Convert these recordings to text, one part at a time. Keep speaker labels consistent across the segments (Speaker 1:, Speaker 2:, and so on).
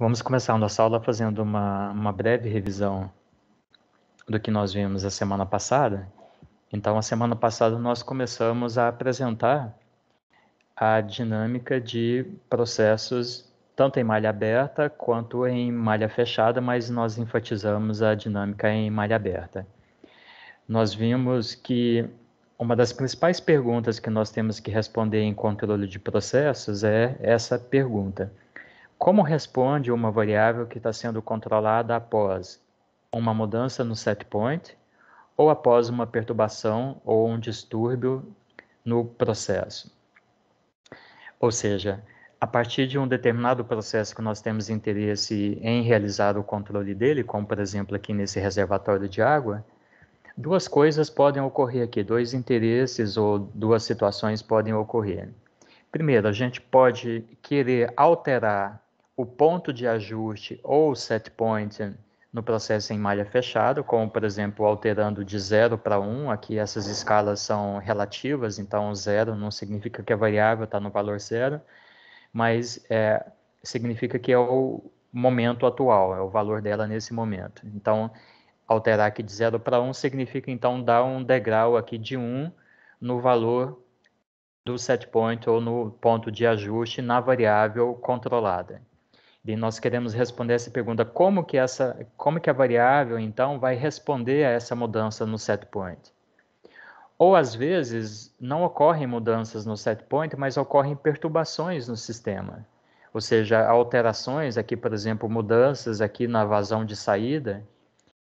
Speaker 1: Vamos começar nossa aula fazendo uma, uma breve revisão do que nós vimos a semana passada. Então, a semana passada nós começamos a apresentar a dinâmica de processos tanto em malha aberta quanto em malha fechada, mas nós enfatizamos a dinâmica em malha aberta. Nós vimos que uma das principais perguntas que nós temos que responder em controle de processos é essa pergunta. Como responde uma variável que está sendo controlada após uma mudança no setpoint ou após uma perturbação ou um distúrbio no processo? Ou seja, a partir de um determinado processo que nós temos interesse em realizar o controle dele, como por exemplo aqui nesse reservatório de água, duas coisas podem ocorrer aqui, dois interesses ou duas situações podem ocorrer. Primeiro, a gente pode querer alterar o ponto de ajuste ou set point no processo em malha fechada, como por exemplo alterando de 0 para 1, um, aqui essas escalas são relativas, então 0 não significa que a variável está no valor 0, mas é, significa que é o momento atual, é o valor dela nesse momento. Então, alterar aqui de 0 para 1 um significa então dar um degrau aqui de 1 um no valor do set point ou no ponto de ajuste na variável controlada. E nós queremos responder essa pergunta: como que essa, como que a variável então vai responder a essa mudança no set point? Ou às vezes não ocorrem mudanças no set point, mas ocorrem perturbações no sistema. Ou seja, alterações aqui, por exemplo, mudanças aqui na vazão de saída,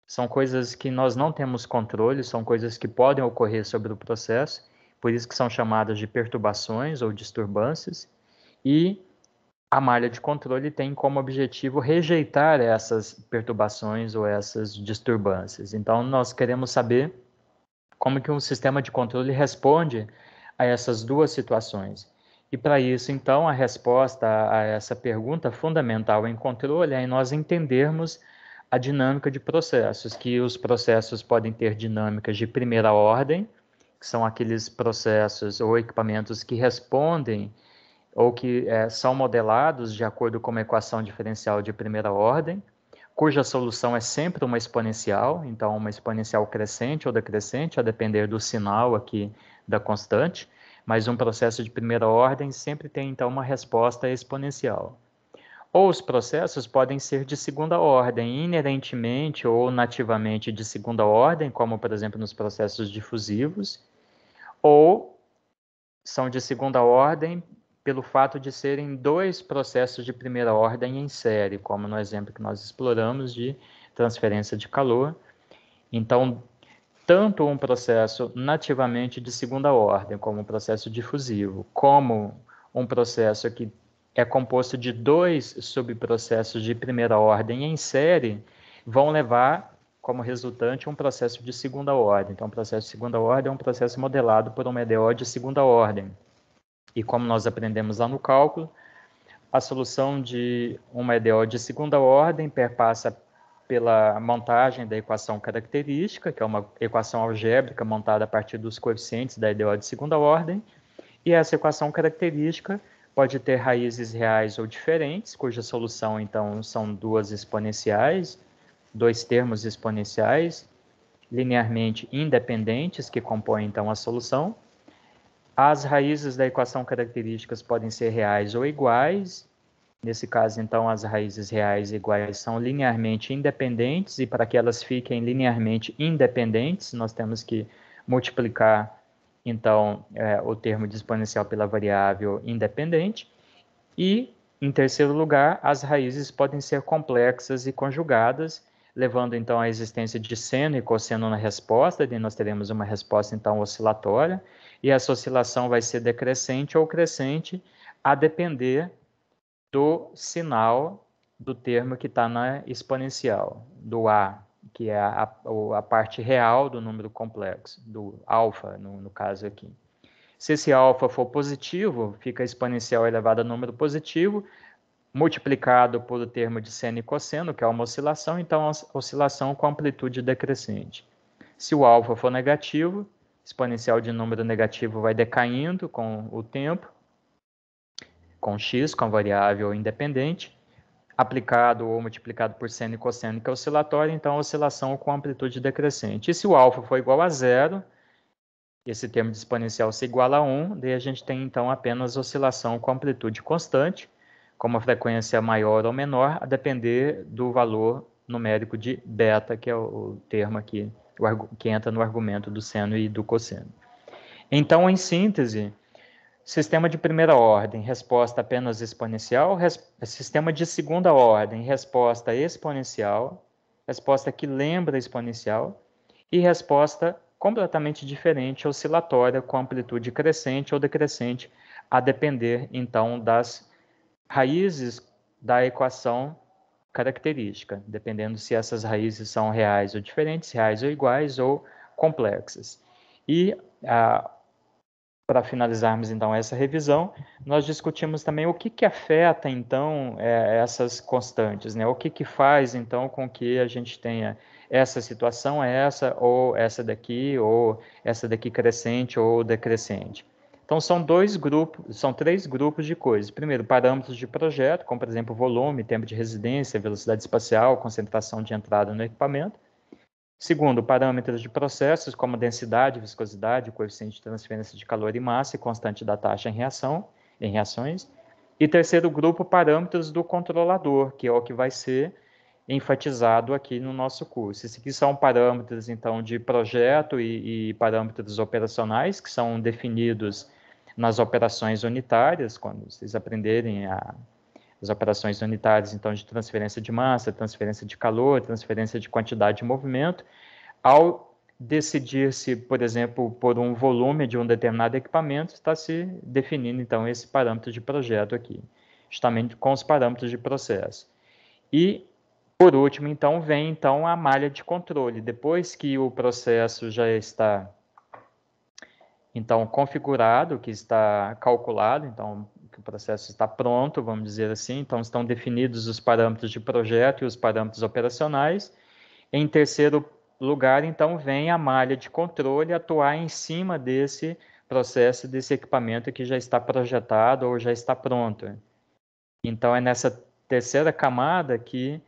Speaker 1: são coisas que nós não temos controle, são coisas que podem ocorrer sobre o processo, por isso que são chamadas de perturbações ou disturbâncias. E a malha de controle tem como objetivo rejeitar essas perturbações ou essas disturbâncias. Então, nós queremos saber como que um sistema de controle responde a essas duas situações. E para isso, então, a resposta a essa pergunta fundamental em controle é em nós entendermos a dinâmica de processos, que os processos podem ter dinâmicas de primeira ordem, que são aqueles processos ou equipamentos que respondem ou que é, são modelados de acordo com uma equação diferencial de primeira ordem, cuja solução é sempre uma exponencial, então uma exponencial crescente ou decrescente, a depender do sinal aqui da constante, mas um processo de primeira ordem sempre tem então uma resposta exponencial. Ou os processos podem ser de segunda ordem, inerentemente ou nativamente de segunda ordem, como por exemplo nos processos difusivos, ou são de segunda ordem pelo fato de serem dois processos de primeira ordem em série, como no exemplo que nós exploramos de transferência de calor. Então, tanto um processo nativamente de segunda ordem, como um processo difusivo, como um processo que é composto de dois subprocessos de primeira ordem em série, vão levar como resultante um processo de segunda ordem. Então, um processo de segunda ordem é um processo modelado por um EDO de segunda ordem. E como nós aprendemos lá no cálculo, a solução de uma EDO de segunda ordem perpassa pela montagem da equação característica, que é uma equação algébrica montada a partir dos coeficientes da EDO de segunda ordem, e essa equação característica pode ter raízes reais ou diferentes, cuja solução então são duas exponenciais, dois termos exponenciais linearmente independentes que compõem então a solução. As raízes da equação características podem ser reais ou iguais. Nesse caso, então, as raízes reais e iguais são linearmente independentes, e para que elas fiquem linearmente independentes, nós temos que multiplicar, então, é, o termo de exponencial pela variável independente. E, em terceiro lugar, as raízes podem ser complexas e conjugadas, levando então à existência de seno e cosseno na resposta, e nós teremos uma resposta então oscilatória, e essa oscilação vai ser decrescente ou crescente a depender do sinal do termo que está na exponencial, do A, que é a, a, parte real do número complexo, do alfa, no, no caso aqui. Se esse alfa for positivo, fica exponencial elevado a número positivo, multiplicado pelo termo de seno e cosseno, que é uma oscilação, então oscilação com amplitude decrescente. Se o alfa for negativo, exponencial de número negativo vai decaindo com o tempo, com x, com a variável independente, aplicado ou multiplicado por seno e cosseno, que é oscilatório, então oscilação com amplitude decrescente. E se o alfa for igual a zero, esse termo de exponencial se iguala a 1, daí a gente tem então apenas oscilação com amplitude constante, com uma frequência maior ou menor, a depender do valor numérico de beta, que é o termo aqui que entra no argumento do seno e do cosseno. Então, em síntese, sistema de primeira ordem, resposta apenas exponencial, res... sistema de segunda ordem, resposta exponencial, resposta que lembra exponencial, e resposta completamente diferente, oscilatória, com amplitude crescente ou decrescente, a depender, então, das raízes da equação característica, dependendo se essas raízes são reais ou diferentes, reais ou iguais ou complexas. E ah, para finalizarmos então essa revisão, nós discutimos também o que, que afeta então é, essas constantes, né? O que, que faz então com que a gente tenha essa situação, essa ou essa daqui, ou essa daqui crescente ou decrescente. Então são dois grupos, são três grupos de coisas. Primeiro, parâmetros de projeto, como por exemplo volume, tempo de residência, velocidade espacial, concentração de entrada no equipamento. Segundo, parâmetros de processos, como densidade, viscosidade, coeficiente de transferência de calor e massa e constante da taxa em reação, em reações. E terceiro grupo, parâmetros do controlador, que é o que vai ser enfatizado aqui no nosso curso. Esses aqui são parâmetros, então, de projeto e, e parâmetros operacionais, que são definidos nas operações unitárias, quando vocês aprenderem a, as operações unitárias, então, de transferência de massa, transferência de calor, transferência de quantidade de movimento, ao decidir-se, por exemplo, por um volume de um determinado equipamento, está se definindo, então, esse parâmetro de projeto aqui, justamente com os parâmetros de processo. E, por último, então, vem então a malha de controle. Depois que o processo já está então configurado, que está calculado, então que o processo está pronto, vamos dizer assim, então estão definidos os parâmetros de projeto e os parâmetros operacionais. Em terceiro lugar, então, vem a malha de controle atuar em cima desse processo, desse equipamento que já está projetado ou já está pronto. Então, é nessa terceira camada que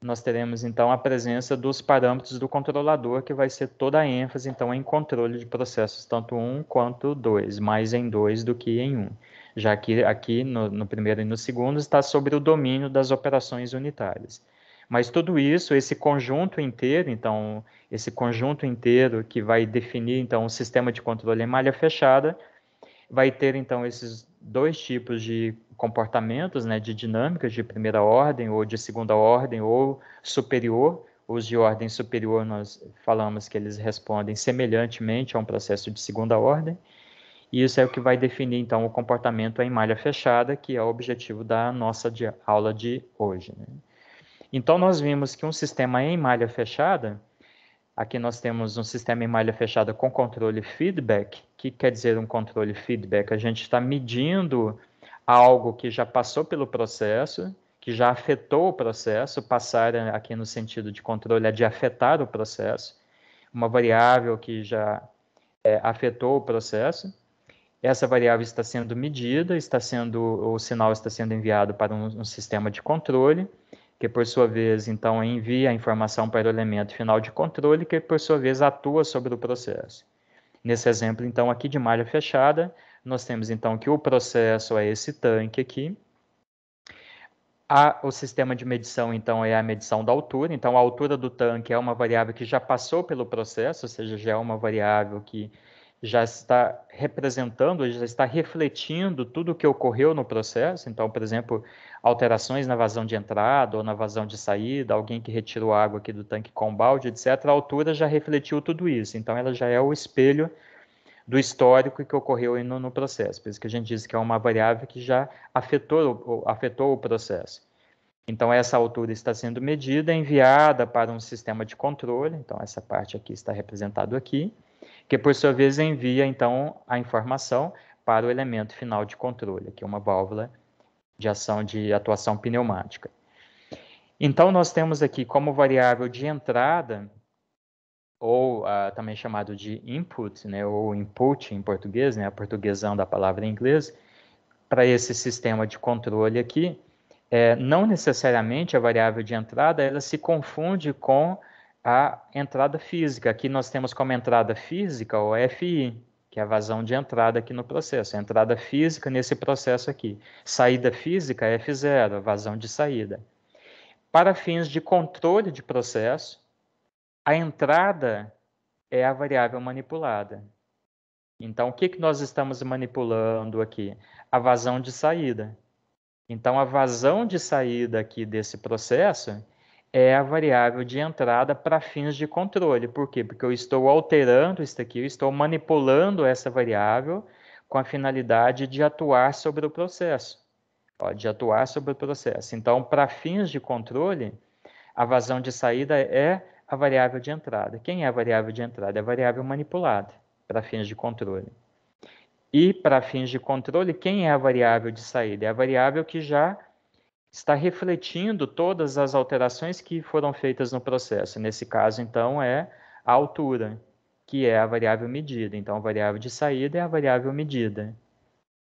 Speaker 1: nós teremos então a presença dos parâmetros do controlador, que vai ser toda a ênfase então em controle de processos, tanto um quanto dois, mais em dois do que em um, já que aqui no, no primeiro e no segundo está sobre o domínio das operações unitárias. Mas tudo isso, esse conjunto inteiro, então, esse conjunto inteiro que vai definir então o sistema de controle em malha fechada, vai ter então esses dois tipos de comportamentos, né, de dinâmicas de primeira ordem ou de segunda ordem ou superior. Os de ordem superior nós falamos que eles respondem semelhantemente a um processo de segunda ordem. E isso é o que vai definir então o comportamento em malha fechada, que é o objetivo da nossa aula de hoje. Né? Então nós vimos que um sistema em malha fechada Aqui nós temos um sistema em malha fechada com controle feedback. O que quer dizer um controle feedback? A gente está medindo algo que já passou pelo processo, que já afetou o processo, passar aqui no sentido de controle é de afetar o processo, uma variável que já é, afetou o processo. Essa variável está sendo medida, está sendo o sinal está sendo enviado para um, um sistema de controle que por sua vez então envia a informação para o elemento final de controle, que por sua vez atua sobre o processo. Nesse exemplo então aqui de malha fechada, nós temos então que o processo é esse tanque aqui. A, o sistema de medição então é a medição da altura, então a altura do tanque é uma variável que já passou pelo processo, ou seja, já é uma variável que já está representando, já está refletindo tudo o que ocorreu no processo. Então, por exemplo, alterações na vazão de entrada ou na vazão de saída, alguém que retirou água aqui do tanque com balde, etc. A altura já refletiu tudo isso. Então, ela já é o espelho do histórico que ocorreu no, no processo. Por isso que a gente diz que é uma variável que já afetou, afetou o processo. Então, essa altura está sendo medida, enviada para um sistema de controle. Então, essa parte aqui está representada aqui que por sua vez envia então a informação para o elemento final de controle, que é uma válvula de ação de atuação pneumática. Então nós temos aqui como variável de entrada ou uh, também chamado de input, né, ou input em português, né, a portuguesão da palavra em inglês, para esse sistema de controle aqui, é, não necessariamente a variável de entrada ela se confunde com a entrada física. Aqui nós temos como entrada física o FI, que é a vazão de entrada aqui no processo. Entrada física nesse processo aqui. Saída física, F0, vazão de saída. Para fins de controle de processo, a entrada é a variável manipulada. Então, o que, que nós estamos manipulando aqui? A vazão de saída. Então, a vazão de saída aqui desse processo é a variável de entrada para fins de controle. Por quê? Porque eu estou alterando isso aqui, eu estou manipulando essa variável com a finalidade de atuar sobre o processo. Ó, de atuar sobre o processo. Então, para fins de controle, a vazão de saída é a variável de entrada. Quem é a variável de entrada? É a variável manipulada para fins de controle. E para fins de controle, quem é a variável de saída? É a variável que já está refletindo todas as alterações que foram feitas no processo. Nesse caso, então, é a altura, que é a variável medida. Então, a variável de saída é a variável medida,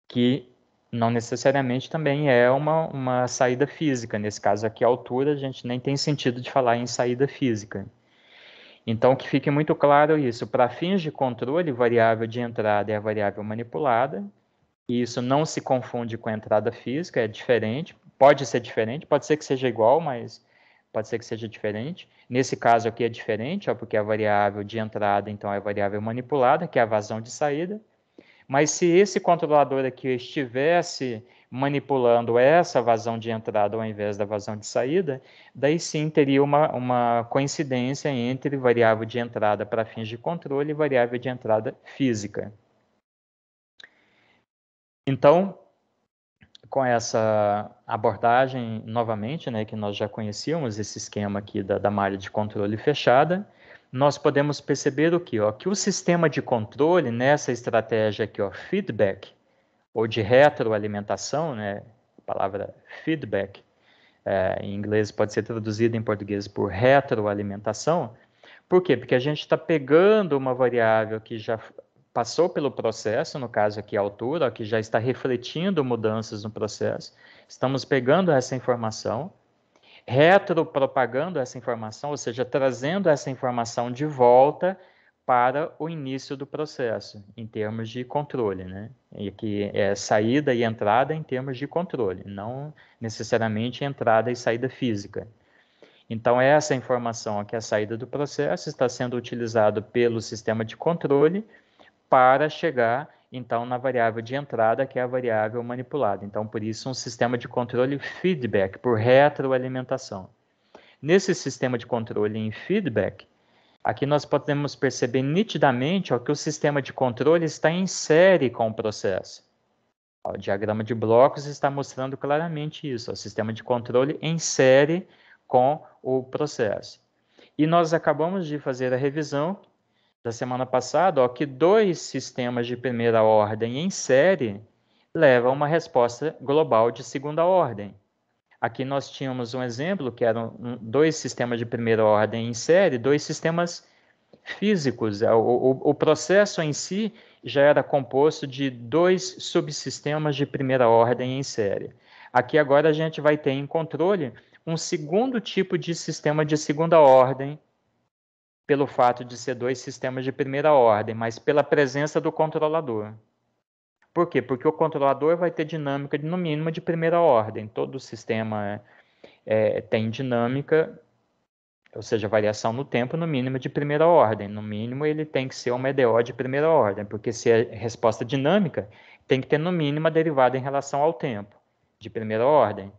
Speaker 1: que não necessariamente também é uma, uma saída física. Nesse caso aqui, a altura, a gente nem tem sentido de falar em saída física. Então, que fique muito claro isso. Para fins de controle, variável de entrada é a variável manipulada, e isso não se confunde com a entrada física, é diferente, pode ser diferente, pode ser que seja igual, mas pode ser que seja diferente. Nesse caso aqui é diferente, ó, porque é a variável de entrada, então, é a variável manipulada, que é a vazão de saída. Mas se esse controlador aqui estivesse manipulando essa vazão de entrada ao invés da vazão de saída, daí sim teria uma, uma coincidência entre variável de entrada para fins de controle e variável de entrada física. Então, com essa abordagem novamente, né, que nós já conhecíamos esse esquema aqui da, da malha de controle fechada, nós podemos perceber o que, ó, que o sistema de controle nessa estratégia aqui, ó, feedback ou de retroalimentação, né, a palavra feedback é, em inglês pode ser traduzida em português por retroalimentação. Por quê? Porque a gente está pegando uma variável que já passou pelo processo, no caso aqui a altura, que já está refletindo mudanças no processo, estamos pegando essa informação, retropropagando essa informação, ou seja, trazendo essa informação de volta para o início do processo, em termos de controle, né? E que é saída e entrada em termos de controle, não necessariamente entrada e saída física. Então, essa informação aqui, a saída do processo está sendo utilizada pelo sistema de controle para chegar então na variável de entrada, que é a variável manipulada. Então, por isso, um sistema de controle feedback, por retroalimentação. Nesse sistema de controle em feedback, aqui nós podemos perceber nitidamente ó, que o sistema de controle está em série com o processo. O diagrama de blocos está mostrando claramente isso, o sistema de controle em série com o processo. E nós acabamos de fazer a revisão da semana passada, ó, que dois sistemas de primeira ordem em série levam a uma resposta global de segunda ordem. Aqui nós tínhamos um exemplo que eram dois sistemas de primeira ordem em série, dois sistemas físicos. É, o, o, o processo em si já era composto de dois subsistemas de primeira ordem em série. Aqui agora a gente vai ter em controle um segundo tipo de sistema de segunda ordem pelo fato de ser dois sistemas de primeira ordem, mas pela presença do controlador. Por quê? Porque o controlador vai ter dinâmica, no mínimo, de primeira ordem. Todo sistema é, é, tem dinâmica, ou seja, variação no tempo, no mínimo, de primeira ordem. No mínimo, ele tem que ser uma EDO de primeira ordem, porque se é resposta dinâmica, tem que ter, no mínimo, a derivada em relação ao tempo, de primeira ordem.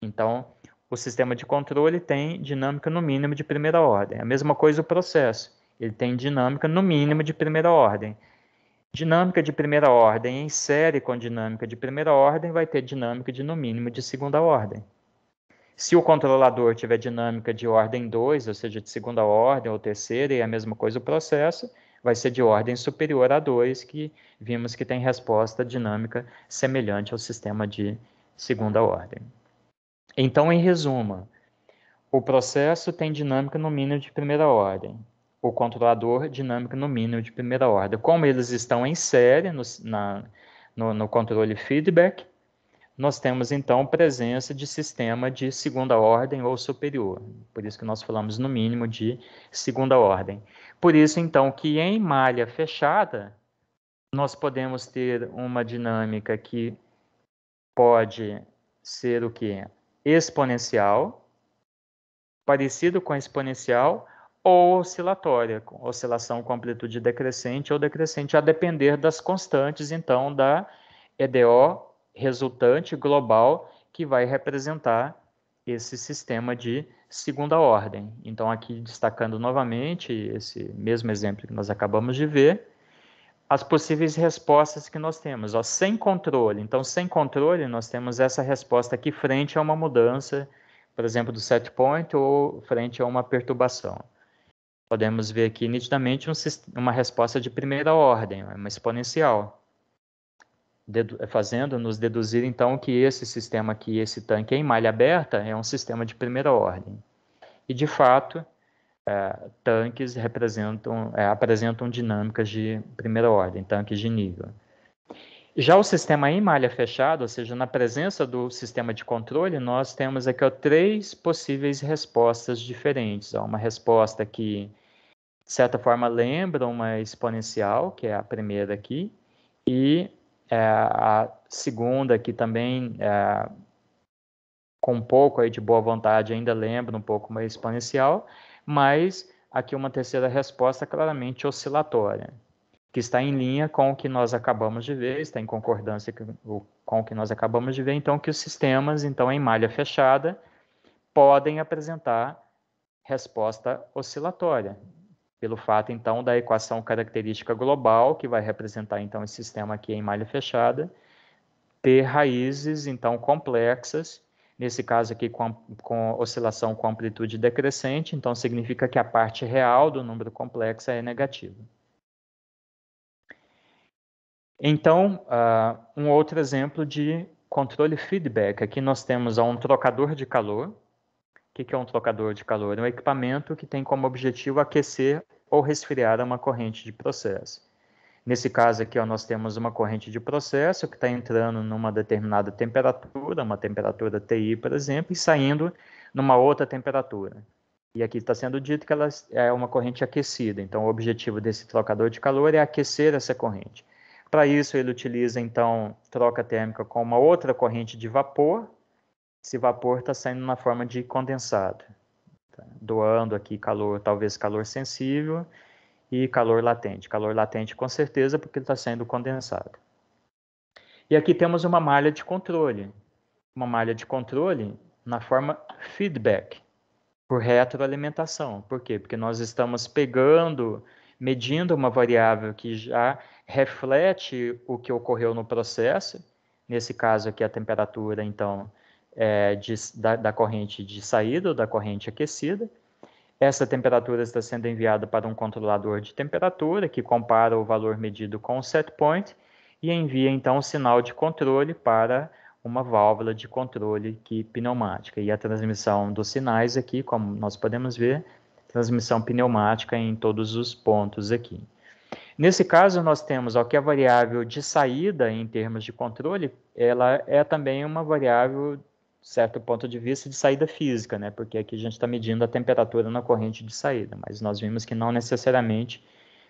Speaker 1: Então, o sistema de controle tem dinâmica no mínimo de primeira ordem. A mesma coisa o processo, ele tem dinâmica no mínimo de primeira ordem. Dinâmica de primeira ordem em série com dinâmica de primeira ordem vai ter dinâmica de no mínimo de segunda ordem. Se o controlador tiver dinâmica de ordem 2, ou seja, de segunda ordem ou terceira, e é a mesma coisa o processo, vai ser de ordem superior a 2, que vimos que tem resposta dinâmica semelhante ao sistema de segunda ordem. Então, em resumo, o processo tem dinâmica no mínimo de primeira ordem, o controlador dinâmica no mínimo de primeira ordem. Como eles estão em série no, na, no, no controle feedback, nós temos então presença de sistema de segunda ordem ou superior. Por isso que nós falamos no mínimo de segunda ordem. Por isso então que em malha fechada nós podemos ter uma dinâmica que pode ser o que exponencial, parecido com a exponencial, ou oscilatória, oscilação com amplitude decrescente ou decrescente, a depender das constantes, então, da EDO resultante global que vai representar esse sistema de segunda ordem. Então, aqui destacando novamente esse mesmo exemplo que nós acabamos de ver, as possíveis respostas que nós temos, ó, sem controle. Então, sem controle, nós temos essa resposta aqui frente a uma mudança, por exemplo, do set point ou frente a uma perturbação. Podemos ver aqui nitidamente um, uma resposta de primeira ordem, é uma exponencial, fazendo-nos deduzir, então, que esse sistema aqui, esse tanque em malha aberta, é um sistema de primeira ordem. E, de fato, é, tanques representam, é, apresentam dinâmicas de primeira ordem, tanques de nível. Já o sistema em malha fechada, ou seja, na presença do sistema de controle, nós temos aqui ó, três possíveis respostas diferentes. Ó, uma resposta que, de certa forma, lembra uma exponencial, que é a primeira aqui, e é, a segunda aqui também, é, com um pouco aí de boa vontade, ainda lembra um pouco uma exponencial, mas aqui uma terceira resposta claramente oscilatória, que está em linha com o que nós acabamos de ver, está em concordância com o que nós acabamos de ver, então que os sistemas, então em malha fechada, podem apresentar resposta oscilatória, pelo fato então da equação característica global, que vai representar então esse sistema aqui em malha fechada, ter raízes então complexas nesse caso aqui com, com oscilação com amplitude decrescente, então significa que a parte real do número complexo é negativa. Então, uh, um outro exemplo de controle feedback. Aqui nós temos um trocador de calor. O que, que é um trocador de calor? É um equipamento que tem como objetivo aquecer ou resfriar uma corrente de processo. Nesse caso aqui, ó, nós temos uma corrente de processo que está entrando numa determinada temperatura, uma temperatura TI, por exemplo, e saindo numa outra temperatura. E aqui está sendo dito que ela é uma corrente aquecida. Então, o objetivo desse trocador de calor é aquecer essa corrente. Para isso, ele utiliza, então, troca térmica com uma outra corrente de vapor. Esse vapor está saindo na forma de condensado, tá? doando aqui calor, talvez calor sensível, e calor latente. Calor latente, com certeza, porque está sendo condensado. E aqui temos uma malha de controle. Uma malha de controle na forma feedback, por retroalimentação. Por quê? Porque nós estamos pegando, medindo uma variável que já reflete o que ocorreu no processo. Nesse caso aqui, a temperatura, então, é de, da, da corrente de saída ou da corrente aquecida essa temperatura está sendo enviada para um controlador de temperatura, que compara o valor medido com o set point e envia então o um sinal de controle para uma válvula de controle que pneumática. E a transmissão dos sinais aqui, como nós podemos ver, transmissão pneumática em todos os pontos aqui. Nesse caso, nós temos ó, que a variável de saída em termos de controle, ela é também uma variável certo ponto de vista de saída física, né? Porque aqui a gente está medindo a temperatura na corrente de saída, mas nós vimos que não necessariamente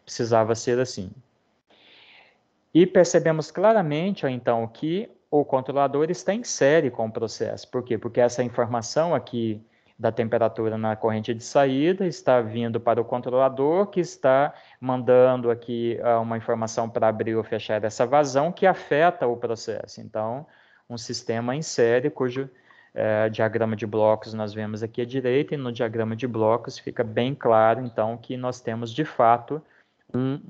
Speaker 1: precisava ser assim. E percebemos claramente, então, que o controlador está em série com o processo. Por quê? Porque essa informação aqui da temperatura na corrente de saída está vindo para o controlador, que está mandando aqui ah, uma informação para abrir ou fechar essa vazão que afeta o processo. Então, um sistema em série cujo é, diagrama de blocos nós vemos aqui à direita, e no diagrama de blocos fica bem claro, então, que nós temos, de fato, um,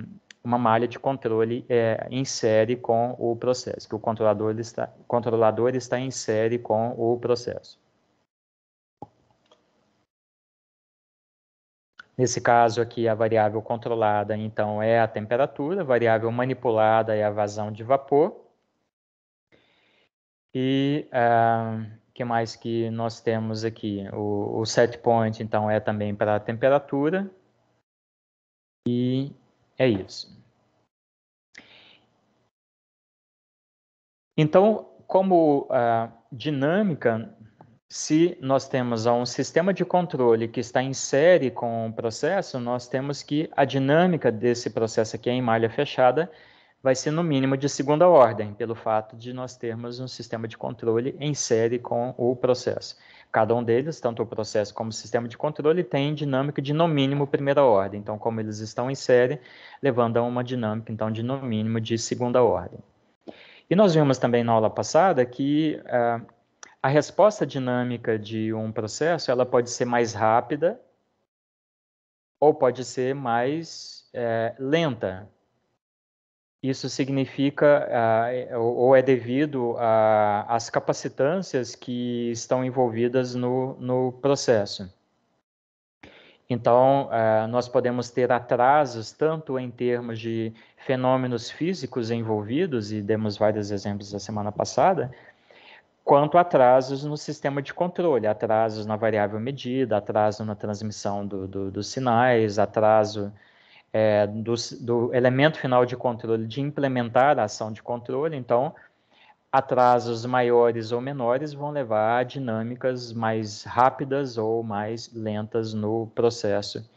Speaker 1: um, uma malha de controle é, em série com o processo, que o controlador está, controlador está em série com o processo. Nesse caso aqui, a variável controlada, então, é a temperatura, a variável manipulada é a vazão de vapor, e o uh, ah, que mais que nós temos aqui? O, o set point, então, é também para a temperatura. E é isso. Então, como uh, dinâmica, se nós temos um sistema de controle que está em série com o processo, nós temos que a dinâmica desse processo aqui em malha fechada vai ser no mínimo de segunda ordem, pelo fato de nós termos um sistema de controle em série com o processo. Cada um deles, tanto o processo como o sistema de controle, tem dinâmica de no mínimo primeira ordem. Então, como eles estão em série, levando a uma dinâmica então de no mínimo de segunda ordem. E nós vimos também na aula passada que uh, a resposta dinâmica de um processo ela pode ser mais rápida ou pode ser mais é, lenta isso significa ah, é, ou é devido às capacitâncias que estão envolvidas no, no processo. Então, ah, nós podemos ter atrasos tanto em termos de fenômenos físicos envolvidos, e demos vários exemplos da semana passada, quanto atrasos no sistema de controle, atrasos na variável medida, atraso na transmissão do, do, dos sinais, atraso é, do, do elemento final de controle de implementar a ação de controle, então atrasos maiores ou menores vão levar a dinâmicas mais rápidas ou mais lentas no processo.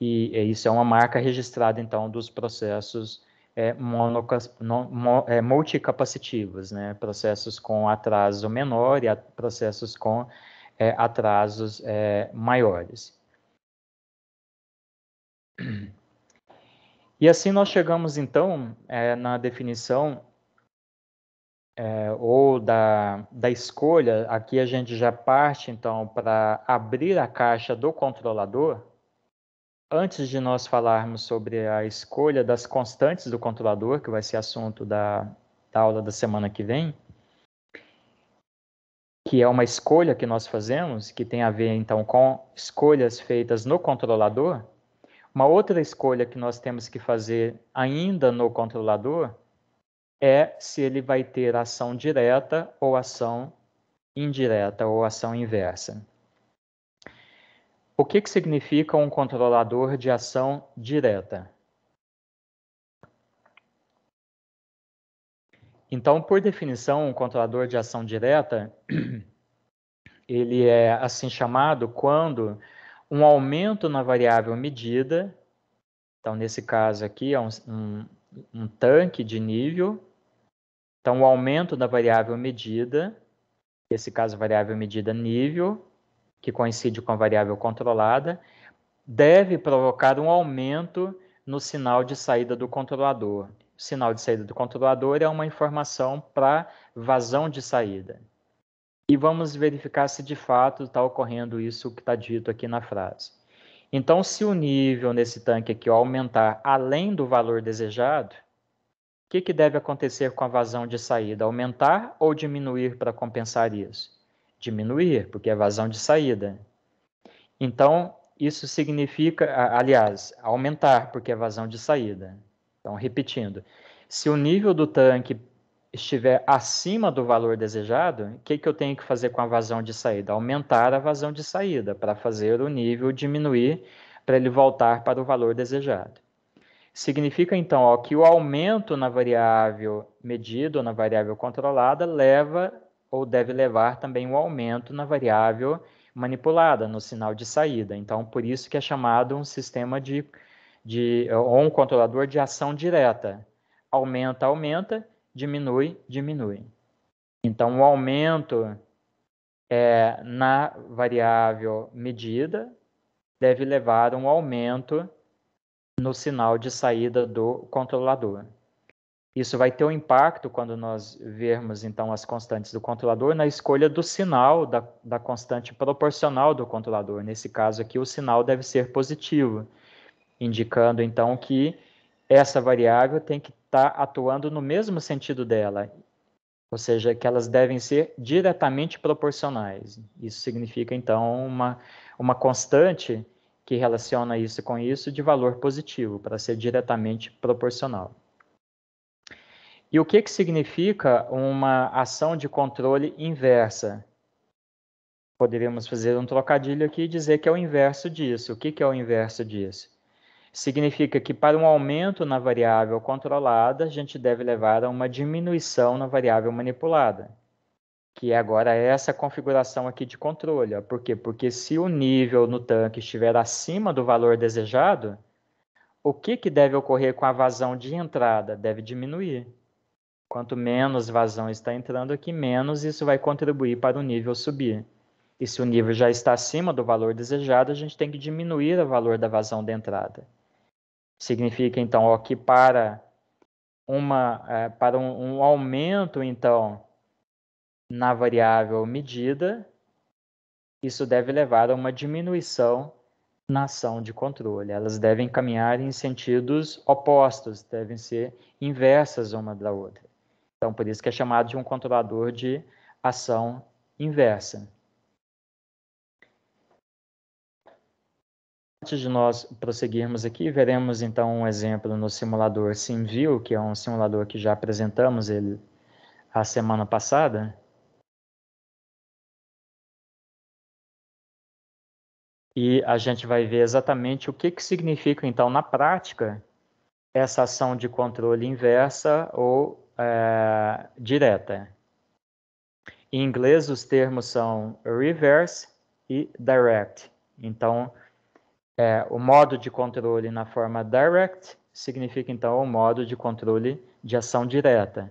Speaker 1: E, e isso é uma marca registrada, então, dos processos é, monocas, no, mo, é, multicapacitivos, né? processos com atraso menor e a, processos com é, atrasos é, maiores. E assim nós chegamos, então, é, na definição é, ou da, da escolha, aqui a gente já parte, então, para abrir a caixa do controlador. Antes de nós falarmos sobre a escolha das constantes do controlador, que vai ser assunto da, da aula da semana que vem, que é uma escolha que nós fazemos, que tem a ver, então, com escolhas feitas no controlador, uma outra escolha que nós temos que fazer ainda no controlador é se ele vai ter ação direta ou ação indireta ou ação inversa. O que, que significa um controlador de ação direta? Então, por definição, um controlador de ação direta, ele é assim chamado quando um aumento na variável medida, então nesse caso aqui é um, um, um tanque de nível, então o aumento da variável medida, nesse caso a variável medida nível, que coincide com a variável controlada, deve provocar um aumento no sinal de saída do controlador. O sinal de saída do controlador é uma informação para vazão de saída e vamos verificar se de fato está ocorrendo isso que está dito aqui na frase. Então, se o nível nesse tanque aqui aumentar além do valor desejado, o que, que deve acontecer com a vazão de saída? Aumentar ou diminuir para compensar isso? Diminuir, porque é vazão de saída. Então, isso significa, aliás, aumentar, porque é vazão de saída. Então, repetindo, se o nível do tanque estiver acima do valor desejado, o que, que eu tenho que fazer com a vazão de saída? Aumentar a vazão de saída para fazer o nível diminuir para ele voltar para o valor desejado. Significa então ó, que o aumento na variável medida ou na variável controlada leva ou deve levar também o um aumento na variável manipulada, no sinal de saída. Então, por isso que é chamado um sistema de, de ou um controlador de ação direta. Aumenta, aumenta, diminui, diminui. Então, o aumento é, na variável medida deve levar a um aumento no sinal de saída do controlador. Isso vai ter um impacto quando nós vermos então as constantes do controlador na escolha do sinal da, da constante proporcional do controlador. Nesse caso aqui, o sinal deve ser positivo, indicando então que essa variável tem que está atuando no mesmo sentido dela, ou seja, que elas devem ser diretamente proporcionais. Isso significa, então, uma, uma constante que relaciona isso com isso de valor positivo, para ser diretamente proporcional. E o que, que significa uma ação de controle inversa? Poderíamos fazer um trocadilho aqui e dizer que é o inverso disso. O que, que é o inverso disso? Significa que para um aumento na variável controlada, a gente deve levar a uma diminuição na variável manipulada, que é agora essa configuração aqui de controle. Por quê? Porque se o nível no tanque estiver acima do valor desejado, o que, que deve ocorrer com a vazão de entrada? Deve diminuir. Quanto menos vazão está entrando aqui, menos isso vai contribuir para o nível subir. E se o nível já está acima do valor desejado, a gente tem que diminuir o valor da vazão de entrada. Significa, então, ó, que para, uma, é, para um, um aumento, então, na variável medida, isso deve levar a uma diminuição na ação de controle. Elas devem caminhar em sentidos opostos, devem ser inversas uma da outra. Então, por isso que é chamado de um controlador de ação inversa. Antes de nós prosseguirmos aqui, veremos então um exemplo no simulador SimView, que é um simulador que já apresentamos ele a semana passada. E a gente vai ver exatamente o que, que significa, então, na prática, essa ação de controle inversa ou é, direta. Em inglês, os termos são reverse e direct. Então, é, o modo de controle na forma direct significa, então, o modo de controle de ação direta.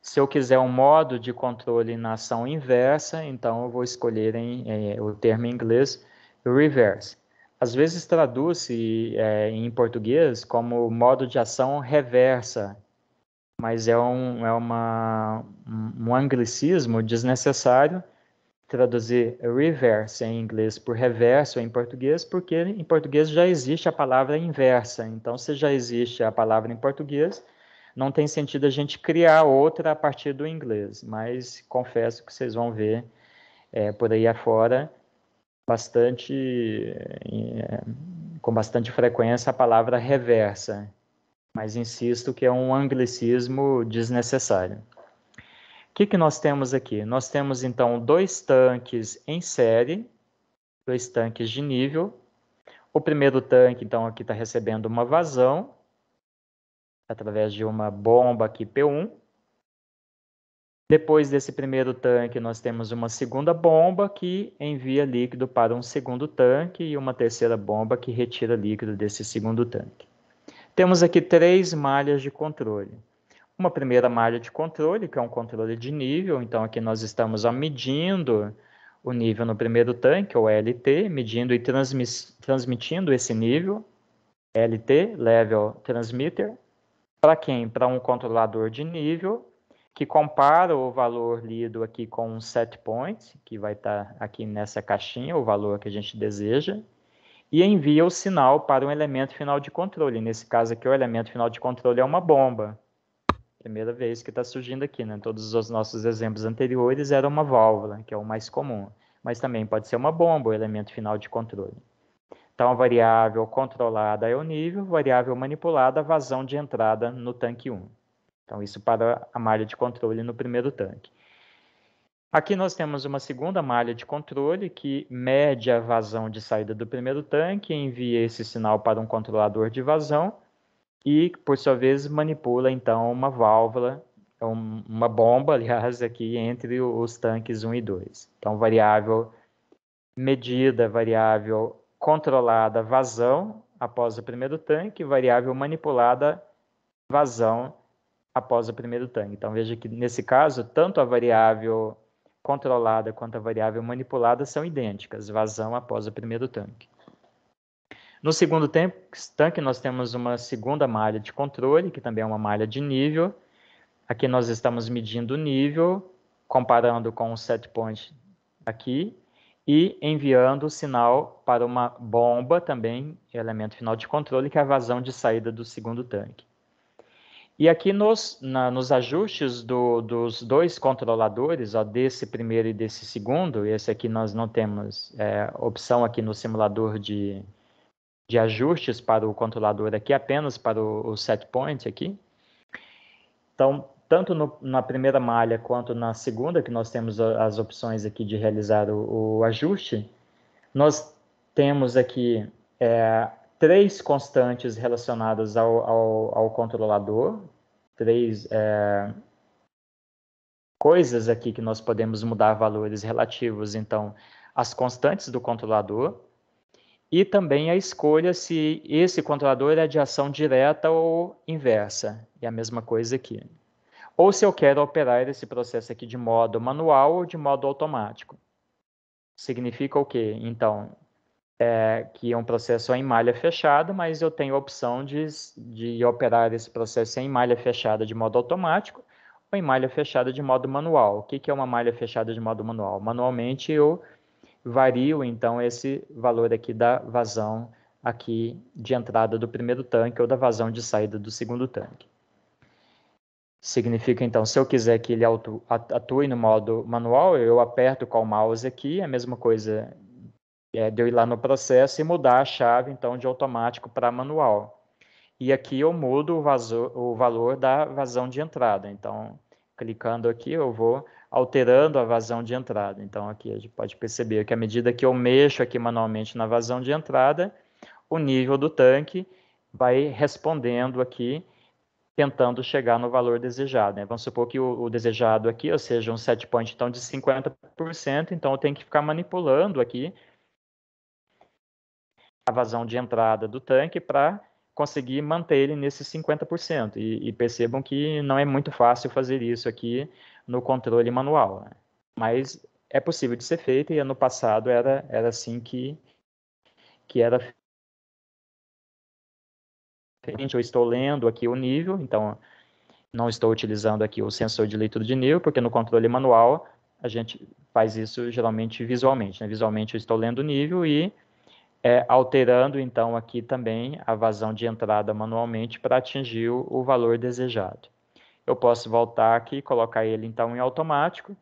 Speaker 1: Se eu quiser um modo de controle na ação inversa, então eu vou escolher em, é, o termo em inglês reverse. Às vezes traduz-se é, em português como modo de ação reversa, mas é um, é uma, um anglicismo desnecessário traduzir reverse em inglês por reverso em português, porque em português já existe a palavra inversa. Então, se já existe a palavra em português, não tem sentido a gente criar outra a partir do inglês. Mas confesso que vocês vão ver é, por aí afora bastante é, com bastante frequência a palavra reversa. Mas insisto que é um anglicismo desnecessário que, que nós temos aqui? Nós temos, então, dois tanques em série, dois tanques de nível. O primeiro tanque, então, aqui está recebendo uma vazão através de uma bomba aqui P1. Depois desse primeiro tanque, nós temos uma segunda bomba que envia líquido para um segundo tanque e uma terceira bomba que retira líquido desse segundo tanque. Temos aqui três malhas de controle. Uma primeira malha de controle, que é um controle de nível, então aqui nós estamos ó, medindo o nível no primeiro tanque, ou LT, medindo e transmitindo esse nível, LT, Level Transmitter, para quem? Para um controlador de nível, que compara o valor lido aqui com um set point, que vai estar tá aqui nessa caixinha, o valor que a gente deseja, e envia o sinal para um elemento final de controle. Nesse caso aqui, o elemento final de controle é uma bomba. Primeira vez que está surgindo aqui, né? Todos os nossos exemplos anteriores eram uma válvula, que é o mais comum, mas também pode ser uma bomba, o elemento final de controle. Então, a variável controlada é o nível, variável manipulada, a vazão de entrada no tanque 1. Então, isso para a malha de controle no primeiro tanque. Aqui nós temos uma segunda malha de controle que mede a vazão de saída do primeiro tanque, envia esse sinal para um controlador de vazão, e, por sua vez, manipula então uma válvula, uma bomba, aliás, aqui entre os tanques 1 e 2. Então, variável medida, variável controlada vazão após o primeiro tanque, variável manipulada vazão após o primeiro tanque. Então, veja que nesse caso, tanto a variável controlada quanto a variável manipulada são idênticas, vazão após o primeiro tanque. No segundo tempo, tanque, nós temos uma segunda malha de controle, que também é uma malha de nível. Aqui nós estamos medindo o nível, comparando com o set point aqui, e enviando o sinal para uma bomba, também elemento final de controle, que é a vazão de saída do segundo tanque. E aqui nos, na, nos ajustes do, dos dois controladores, ó, desse primeiro e desse segundo, esse aqui nós não temos é, opção aqui no simulador de de ajustes para o controlador aqui, apenas para o, o set point aqui. Então, tanto no, na primeira malha quanto na segunda, que nós temos as opções aqui de realizar o, o ajuste, nós temos aqui é, três constantes relacionadas ao, ao, ao controlador, três é, coisas aqui que nós podemos mudar valores relativos, então, às constantes do controlador, e também a escolha se esse controlador é de ação direta ou inversa. É a mesma coisa aqui. Ou se eu quero operar esse processo aqui de modo manual ou de modo automático. Significa o quê? Então, é, que é um processo em malha fechada, mas eu tenho a opção de, de operar esse processo em malha fechada de modo automático ou em malha fechada de modo manual. O que, que é uma malha fechada de modo manual? Manualmente eu variam então esse valor aqui da vazão aqui de entrada do primeiro tanque ou da vazão de saída do segundo tanque. Significa, então, se eu quiser que ele atue no modo manual, eu aperto com o mouse aqui, é a mesma coisa é, de eu ir lá no processo e mudar a chave, então, de automático para manual. E aqui eu mudo o, vazor, o valor da vazão de entrada. Então, Clicando aqui, eu vou alterando a vazão de entrada. Então, aqui a gente pode perceber que à medida que eu mexo aqui manualmente na vazão de entrada, o nível do tanque vai respondendo aqui, tentando chegar no valor desejado. Né? Vamos supor que o, o desejado aqui, ou seja, um set point então, de 50%, então eu tenho que ficar manipulando aqui a vazão de entrada do tanque para conseguir manter ele nesses 50%. E, e percebam que não é muito fácil fazer isso aqui no controle manual. Né? Mas é possível de ser feito e ano passado era, era assim que, que era feito. Eu estou lendo aqui o nível, então não estou utilizando aqui o sensor de leitura de nível, porque no controle manual a gente faz isso geralmente visualmente. Né? Visualmente eu estou lendo o nível e é, alterando então aqui também a vazão de entrada manualmente para atingir o, valor desejado. Eu posso voltar aqui e colocar ele então em automático,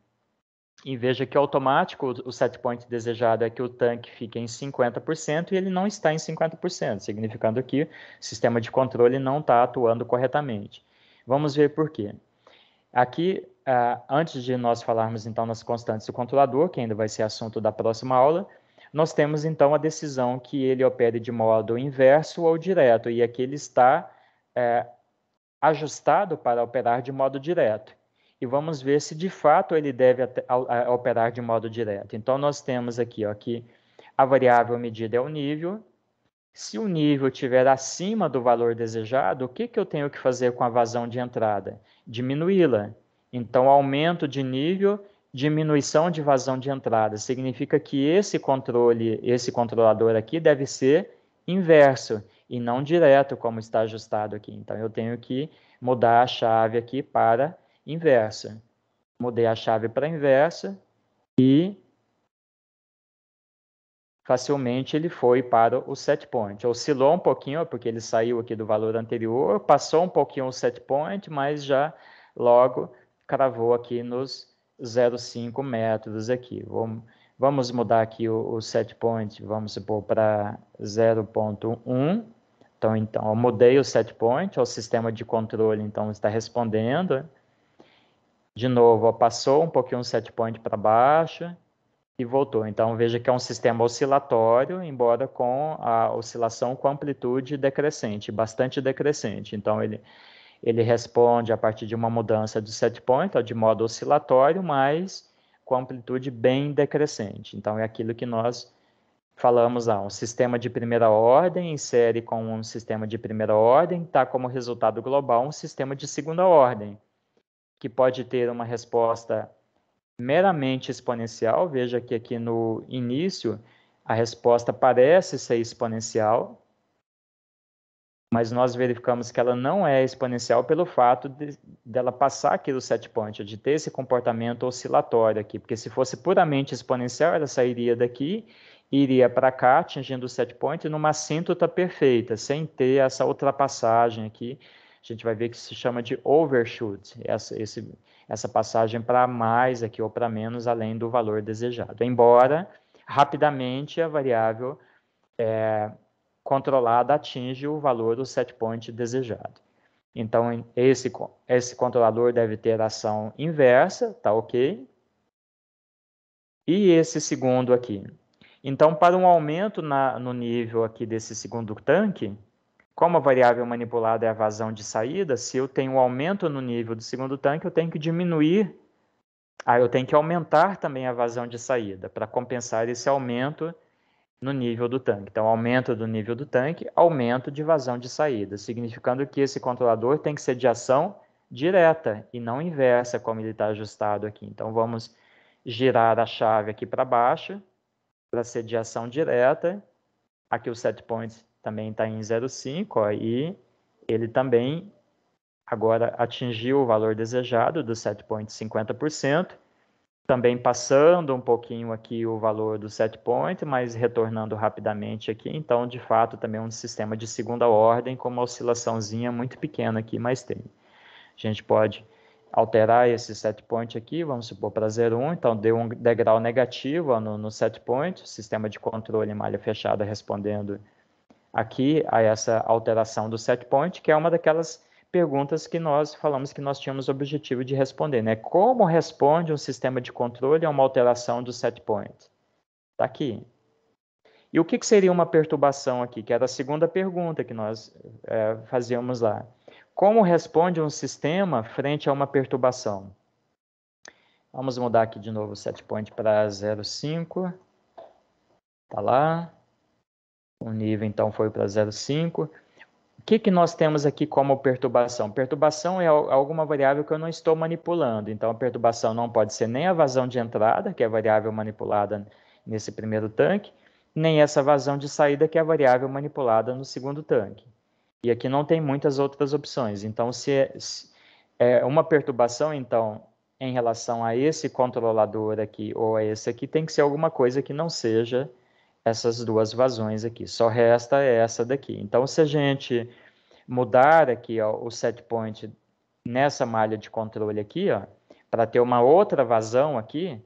Speaker 1: e veja que automático o set point desejado é que o tanque fique em 50% e ele não está em 50%, significando que o sistema de controle não está atuando corretamente. Vamos ver por quê. Aqui, ah, antes de nós falarmos então nas constantes do controlador, que ainda vai ser assunto da próxima aula, nós temos então a decisão que ele opere de modo inverso ou direto, e aqui ele está é, ajustado para operar de modo direto. E vamos ver se de fato ele deve operar de modo direto. Então, nós temos aqui ó, que a variável medida é o nível. Se o nível estiver acima do valor desejado, o que, que eu tenho que fazer com a vazão de entrada? Diminuí-la. Então, aumento de nível diminuição de vazão de entrada. Significa que esse controle, esse controlador aqui deve ser inverso e não direto como está ajustado aqui. Então eu tenho que mudar a chave aqui para inverso. Mudei a chave para inverso e facilmente ele foi para o set point. Oscilou um pouquinho, porque ele saiu aqui do valor anterior, passou um pouquinho o set point, mas já logo cravou aqui nos 0,5 metros aqui. Vamos, mudar aqui o, o set point, vamos supor, para 0,1. Então, então, eu mudei o set point, o sistema de controle, então, está respondendo. De novo, passou um pouquinho o set point para baixo e voltou. Então, veja que é um sistema oscilatório, embora com a oscilação com amplitude decrescente, bastante decrescente. Então, ele ele responde a partir de uma mudança de set point, de modo oscilatório, mas com amplitude bem decrescente. Então, é aquilo que nós falamos lá, ah, um sistema de primeira ordem em série com um sistema de primeira ordem, está como resultado global um sistema de segunda ordem, que pode ter uma resposta meramente exponencial, veja que aqui no início a resposta parece ser exponencial, mas nós verificamos que ela não é exponencial pelo fato de, dela passar aqui do set point, de ter esse comportamento oscilatório aqui, porque se fosse puramente exponencial, ela sairia daqui, iria para cá, atingindo o set point, numa assíntota perfeita, sem ter essa ultrapassagem aqui, a gente vai ver que se chama de overshoot, essa, esse, essa passagem para mais aqui ou para menos, além do valor desejado, embora rapidamente a variável... É, controlada atinge o valor do set point desejado. Então, esse, esse controlador deve ter ação inversa, tá ok? E esse segundo aqui. Então, para um aumento na, no nível aqui desse segundo tanque, como a variável manipulada é a vazão de saída, se eu tenho um aumento no nível do segundo tanque, eu tenho que diminuir, ah, eu tenho que aumentar também a vazão de saída para compensar esse aumento no nível do tanque. Então, aumento do nível do tanque, aumento de vazão de saída, significando que esse controlador tem que ser de ação direta e não inversa, como ele está ajustado aqui. Então, vamos girar a chave aqui para baixo, para ser de ação direta. Aqui o set point também está em 0,5, e ele também agora atingiu o valor desejado do set point 50% também passando um pouquinho aqui o valor do set point, mas retornando rapidamente aqui. Então, de fato, também um sistema de segunda ordem com uma oscilaçãozinha muito pequena aqui, mas tem. A gente pode alterar esse set point aqui, vamos supor para 0,1, então deu um degrau negativo no, no set point, sistema de controle em malha fechada respondendo aqui a essa alteração do set point, que é uma daquelas perguntas que nós falamos que nós tínhamos o objetivo de responder, né? Como responde um sistema de controle a uma alteração do set point? Está aqui. E o que, que, seria uma perturbação aqui? Que era a segunda pergunta que nós é, fazíamos lá. Como responde um sistema frente a uma perturbação? Vamos mudar aqui de novo o set point para 0,5. Está lá. O nível, então, foi para 0,5 que, que nós temos aqui como perturbação? Perturbação é alguma variável que eu não estou manipulando. Então, a perturbação não pode ser nem a vazão de entrada, que é a variável manipulada nesse primeiro tanque, nem essa vazão de saída, que é a variável manipulada no segundo tanque. E aqui não tem muitas outras opções. Então, se é, se é uma perturbação, então, em relação a esse controlador aqui ou a esse aqui, tem que ser alguma coisa que não seja essas duas vazões aqui. Só resta essa daqui. Então, se a gente mudar aqui ó, o set point nessa malha de controle aqui, para ter uma outra vazão aqui,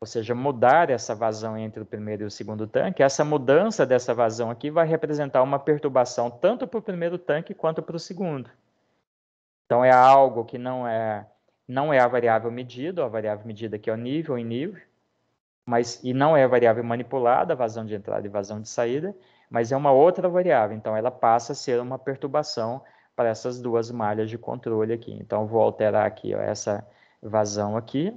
Speaker 1: ou seja, mudar essa vazão entre o primeiro e o segundo tanque, essa mudança dessa vazão aqui vai representar uma perturbação tanto para o primeiro tanque quanto para o segundo. Então, é algo que não é, não é a variável medida, a variável medida aqui é o nível em nível, mas e não é a variável manipulada, vazão de entrada e vazão de saída, mas é uma outra variável, então ela passa a ser uma perturbação para essas duas malhas de controle aqui. Então, vou alterar aqui ó, essa vazão aqui,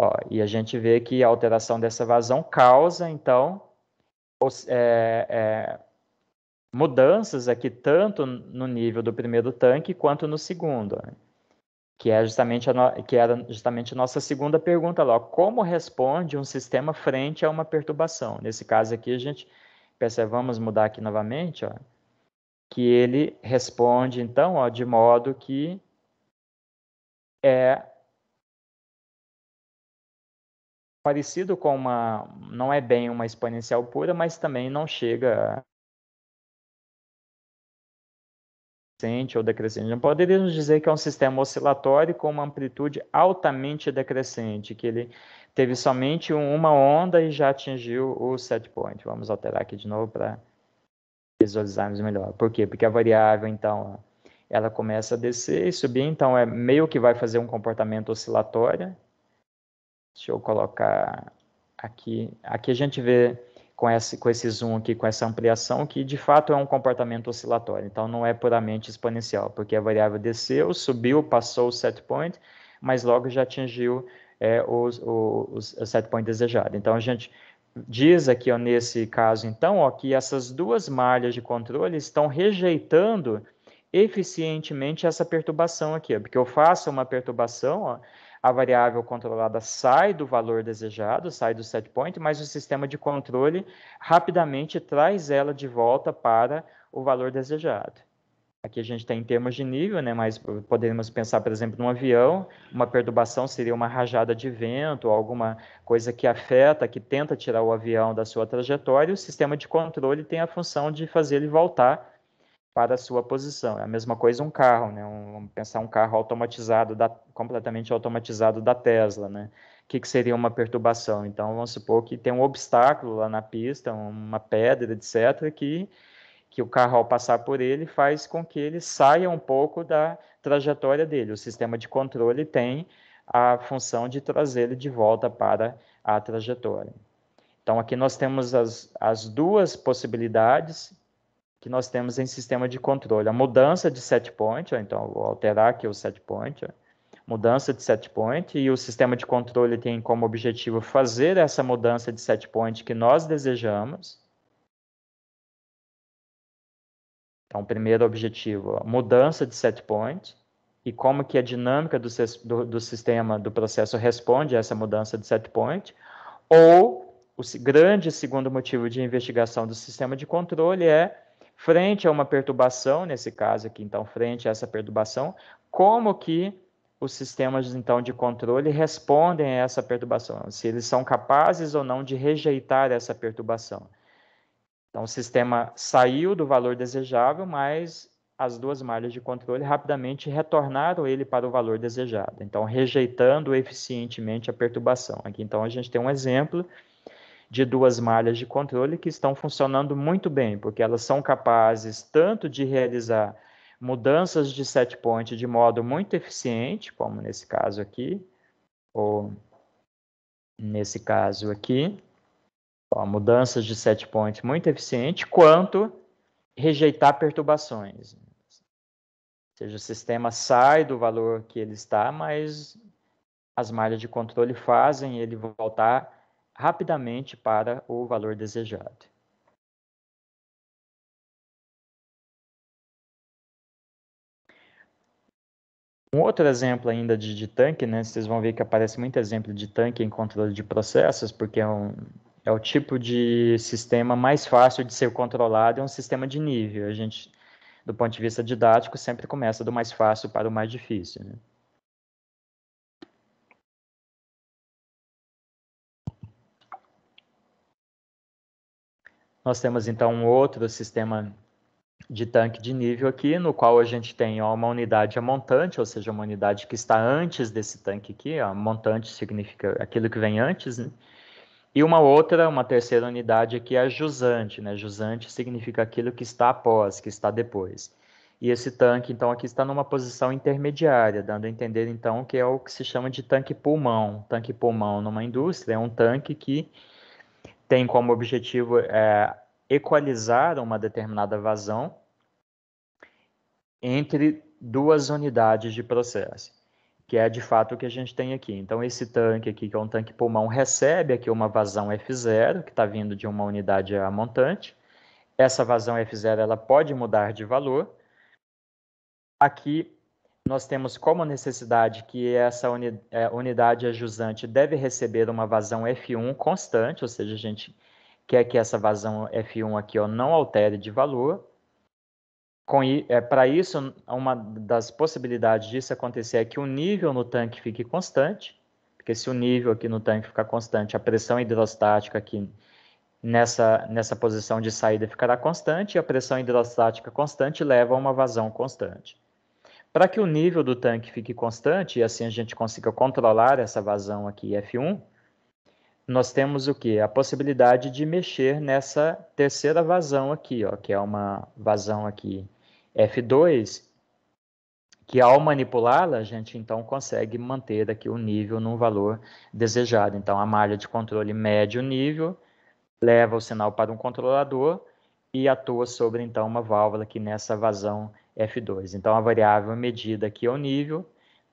Speaker 1: ó, e a gente vê que a alteração dessa vazão causa, então, os, é, é, mudanças aqui tanto no nível do primeiro tanque quanto no segundo. Né? que, é justamente no... que era justamente a nossa segunda pergunta lá. Como responde um sistema frente a uma perturbação? Nesse caso aqui, a gente percebe, vamos mudar aqui novamente, ó, que ele responde, então, ó, de modo que
Speaker 2: é parecido com uma,
Speaker 1: não é bem uma exponencial pura, mas também não chega crescente ou decrescente. Não poderíamos dizer que é um sistema oscilatório com uma amplitude altamente decrescente, que ele teve somente uma onda e já atingiu o set point. Vamos alterar aqui de novo para visualizarmos melhor. Por quê? Porque a variável, então, ela começa a descer e subir, então é meio que vai fazer um comportamento oscilatório. Deixa eu colocar aqui. Aqui a gente vê com esse, com esse zoom aqui, com essa ampliação, que de fato é um comportamento oscilatório. Então, não é puramente exponencial, porque a variável desceu, subiu, passou o set point, mas logo já atingiu é, os, o o set point desejado. Então, a gente diz aqui ó, nesse caso, então, ó, que essas duas malhas de controle estão rejeitando eficientemente essa perturbação aqui, ó, porque eu faço uma perturbação, ó, a variável controlada sai do valor desejado, sai do set point, mas o sistema de controle rapidamente traz ela de volta para o valor desejado. Aqui a gente tem em termos de nível, né, mas poderíamos pensar, por exemplo, num avião, uma perturbação seria uma rajada de vento, alguma coisa que afeta, que tenta tirar o avião da sua trajetória, o sistema de controle tem a função de fazer ele voltar para a sua posição. É a mesma coisa um carro, né? Um, vamos pensar um carro automatizado, da, completamente automatizado da Tesla, né? O que, que, seria uma perturbação? Então, vamos supor que tem um obstáculo lá na pista, uma pedra, etc., que, que o carro, ao passar por ele, faz com que ele saia um pouco da trajetória dele. O sistema de controle tem a função de trazer ele de volta para a trajetória. Então, aqui nós temos as, as duas possibilidades que nós temos em sistema de controle. A mudança de set point, ó, então vou alterar aqui o set point, ó, mudança de set point, e o sistema de controle tem como objetivo fazer essa mudança de set point que nós desejamos. Então, primeiro objetivo, ó, mudança de set point, e como que a dinâmica do, do, do sistema, do processo responde a essa mudança de set point, ou o grande segundo motivo de investigação do sistema de controle é frente a uma perturbação, nesse caso aqui, então, frente a essa perturbação, como que os sistemas então de controle respondem a essa perturbação, se eles são capazes ou não de rejeitar essa perturbação. Então, o sistema saiu do valor desejável, mas as duas malhas de controle rapidamente retornaram ele para o valor desejado, então rejeitando eficientemente a perturbação. Aqui, então, a gente tem um exemplo de duas malhas de controle que estão funcionando muito bem, porque elas são capazes tanto de realizar mudanças de set point de modo muito eficiente, como nesse caso aqui, ou nesse caso aqui, mudanças de set point muito eficiente, quanto rejeitar perturbações. Ou seja, o sistema sai do valor que ele está, mas as malhas de controle fazem ele voltar rapidamente para o valor desejado. Um outro exemplo ainda de, de tanque, né? Vocês vão ver que aparece muito exemplo de tanque em controle de processos, porque é, um, é o tipo de sistema mais fácil de ser controlado, é um sistema de nível. A gente, do ponto de vista didático, sempre começa do mais fácil para o mais difícil. Né? Nós temos então um outro sistema de tanque de nível aqui, no qual a gente tem ó, uma unidade a montante, ou seja, uma unidade que está antes desse tanque aqui, ó, montante significa aquilo que vem antes, né? E uma outra, uma terceira unidade aqui é a jusante, né? Jusante significa aquilo que está após, que está depois. E esse tanque, então, aqui está numa posição intermediária, dando a entender, então, que é o que se chama de tanque pulmão. Tanque pulmão numa indústria é um tanque que tem como objetivo é, equalizar uma determinada vazão entre duas unidades de processo, que é de fato o que a gente tem aqui. Então, esse tanque aqui, que é um tanque pulmão, recebe aqui uma vazão F0, que está vindo de uma unidade a montante. Essa vazão F0 ela pode mudar de valor. Aqui nós temos como necessidade que essa é, unidade ajusante deve receber uma vazão F1 constante, ou seja, a gente quer que essa vazão F1 aqui ó, não altere de valor. É, Para isso, uma das possibilidades disso acontecer é que o nível no tanque fique constante, porque se o nível aqui no tanque ficar constante, a pressão hidrostática aqui nessa, nessa posição de saída ficará constante, e a pressão hidrostática constante leva a uma vazão constante. Para que o nível do tanque fique constante e assim a gente consiga controlar essa vazão aqui F1, nós temos o que? A possibilidade de mexer nessa terceira vazão aqui, ó, que é uma vazão aqui F2, que ao manipulá-la, a gente então consegue manter aqui o nível num valor desejado. Então, a malha de controle mede o nível, leva o sinal para um controlador e atua sobre então uma válvula aqui nessa vazão F2. Então, a variável medida aqui é o nível,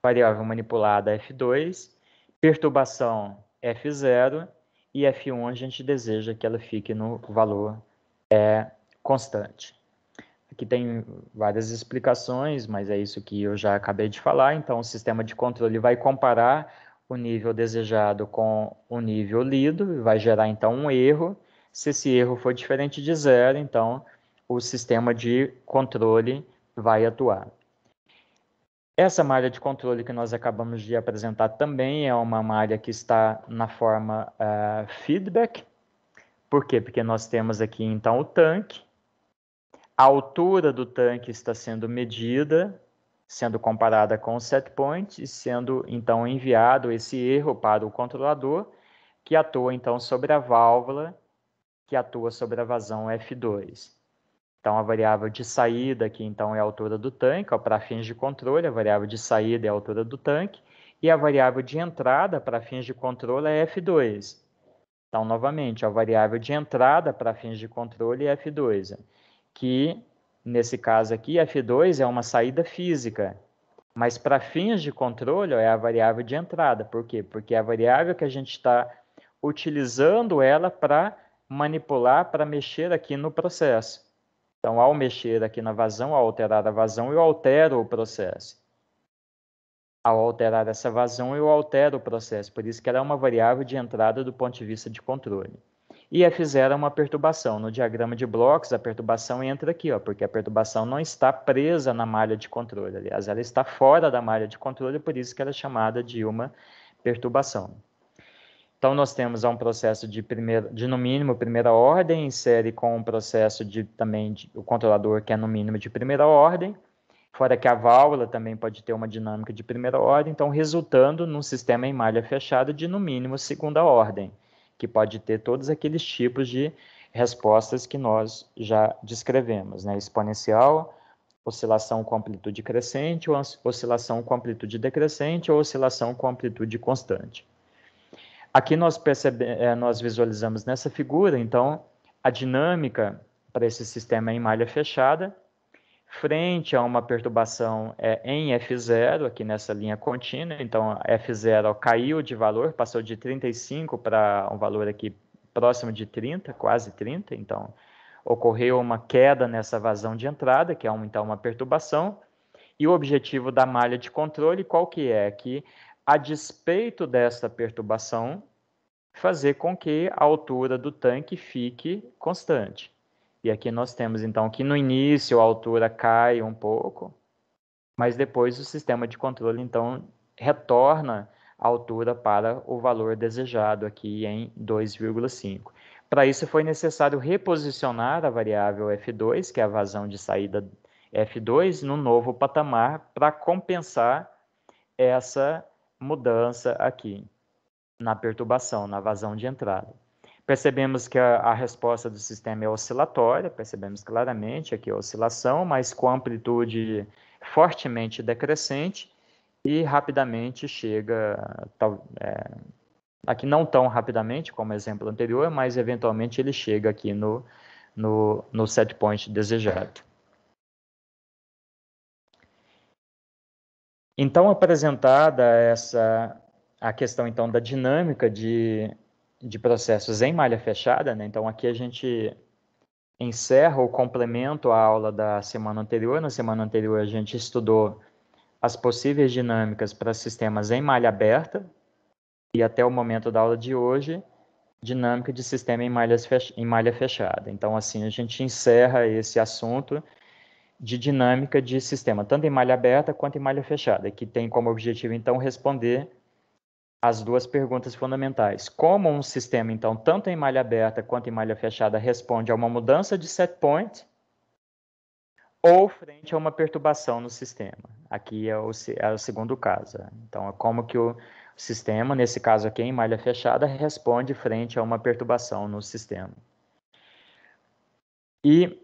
Speaker 1: variável manipulada F2, perturbação F0 e F1 a gente deseja que ela fique no valor é, constante. Aqui tem várias explicações, mas é isso que eu já acabei de falar. Então, o sistema de controle vai comparar o nível desejado com o nível lido, vai gerar, então, um erro. Se esse erro for diferente de zero, então, o sistema de controle vai atuar. Essa malha de controle que nós acabamos de apresentar também é uma malha que está na forma uh, feedback. Por quê? Porque nós temos aqui então o tanque, a altura do tanque está sendo medida, sendo comparada com o set point e sendo então enviado esse erro para o controlador, que atua então sobre a válvula, que atua sobre a vazão F2. Então, a variável de saída aqui, então, é a altura do tanque, para fins de controle, a variável de saída é a altura do tanque, e a variável de entrada para fins de controle é F2. Então, novamente, a variável de entrada para fins de controle é F2, que, nesse caso aqui, F2 é uma saída física, mas para fins de controle ó, é a variável de entrada. Por quê? Porque é a variável que a gente está utilizando ela para manipular, para mexer aqui no processo. Então, ao mexer aqui na vazão, ao alterar a vazão, eu altero o processo. Ao alterar essa vazão, eu altero o processo. Por isso que ela é uma variável de entrada do ponto de vista de controle. E F0 é uma perturbação. No diagrama de blocos, a perturbação entra aqui, ó, porque a perturbação não está presa na malha de controle. Aliás, ela está fora da malha de controle, por isso que ela é chamada de uma perturbação. Então, nós temos um processo de, de no mínimo primeira ordem, em série com um processo de também de, o controlador que é no mínimo de primeira ordem, fora que a válvula também pode ter uma dinâmica de primeira ordem, então resultando num sistema em malha fechada de no mínimo segunda ordem, que pode ter todos aqueles tipos de respostas que nós já descrevemos, né? exponencial, oscilação com amplitude crescente, ou oscilação com amplitude decrescente, ou oscilação com amplitude constante. Aqui nós, percebemos, eh, nós visualizamos nessa figura, então, a dinâmica para esse sistema em malha fechada, frente a uma perturbação é, em F0, aqui nessa linha contínua, então F0 ó, caiu de valor, passou de 35 para um valor aqui próximo de 30, quase 30, então ocorreu uma queda nessa vazão de entrada, que é um, então uma perturbação, e o objetivo da malha de controle qual que é? Que a despeito desta perturbação, fazer com que a altura do tanque fique constante. E aqui nós temos então que no início a altura cai um pouco, mas depois o sistema de controle então retorna a altura para o valor desejado aqui em 2,5. Para isso foi necessário reposicionar a variável F2, que é a vazão de saída F2, no novo patamar para compensar essa mudança aqui na perturbação, na vazão de entrada. Percebemos que a, a, resposta do sistema é oscilatória, percebemos claramente aqui a oscilação, mas com amplitude fortemente decrescente e rapidamente chega, tal, é, aqui não tão rapidamente como o exemplo anterior, mas eventualmente ele chega aqui no, no, no set point desejado. Então, apresentada essa a questão então da dinâmica de, de processos em malha fechada, né? então aqui a gente encerra ou complemento a aula da semana anterior. Na semana anterior a gente estudou as possíveis dinâmicas para sistemas em malha aberta e até o momento da aula de hoje dinâmica de sistema em, malhas em malha fechada. Então assim a gente encerra esse assunto de dinâmica de sistema, tanto em malha aberta quanto em malha fechada, que tem como objetivo, então, responder as duas perguntas fundamentais. Como um sistema, então, tanto em malha aberta quanto em malha fechada, responde a uma mudança de set point ou frente a uma perturbação no sistema. Aqui é o, é o segundo caso. Então, é como que o sistema, nesse caso aqui em malha fechada, responde frente a uma perturbação no sistema. E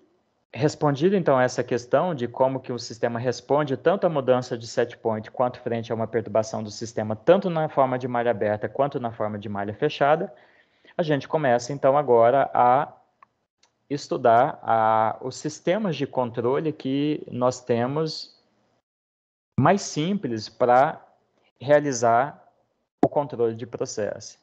Speaker 1: Respondido então essa questão de como que o sistema responde tanto à mudança de set point quanto frente a uma perturbação do sistema, tanto na forma de malha aberta quanto na forma de malha fechada, a gente começa então agora a estudar a, os sistemas de controle que nós temos mais simples para realizar o controle de processo.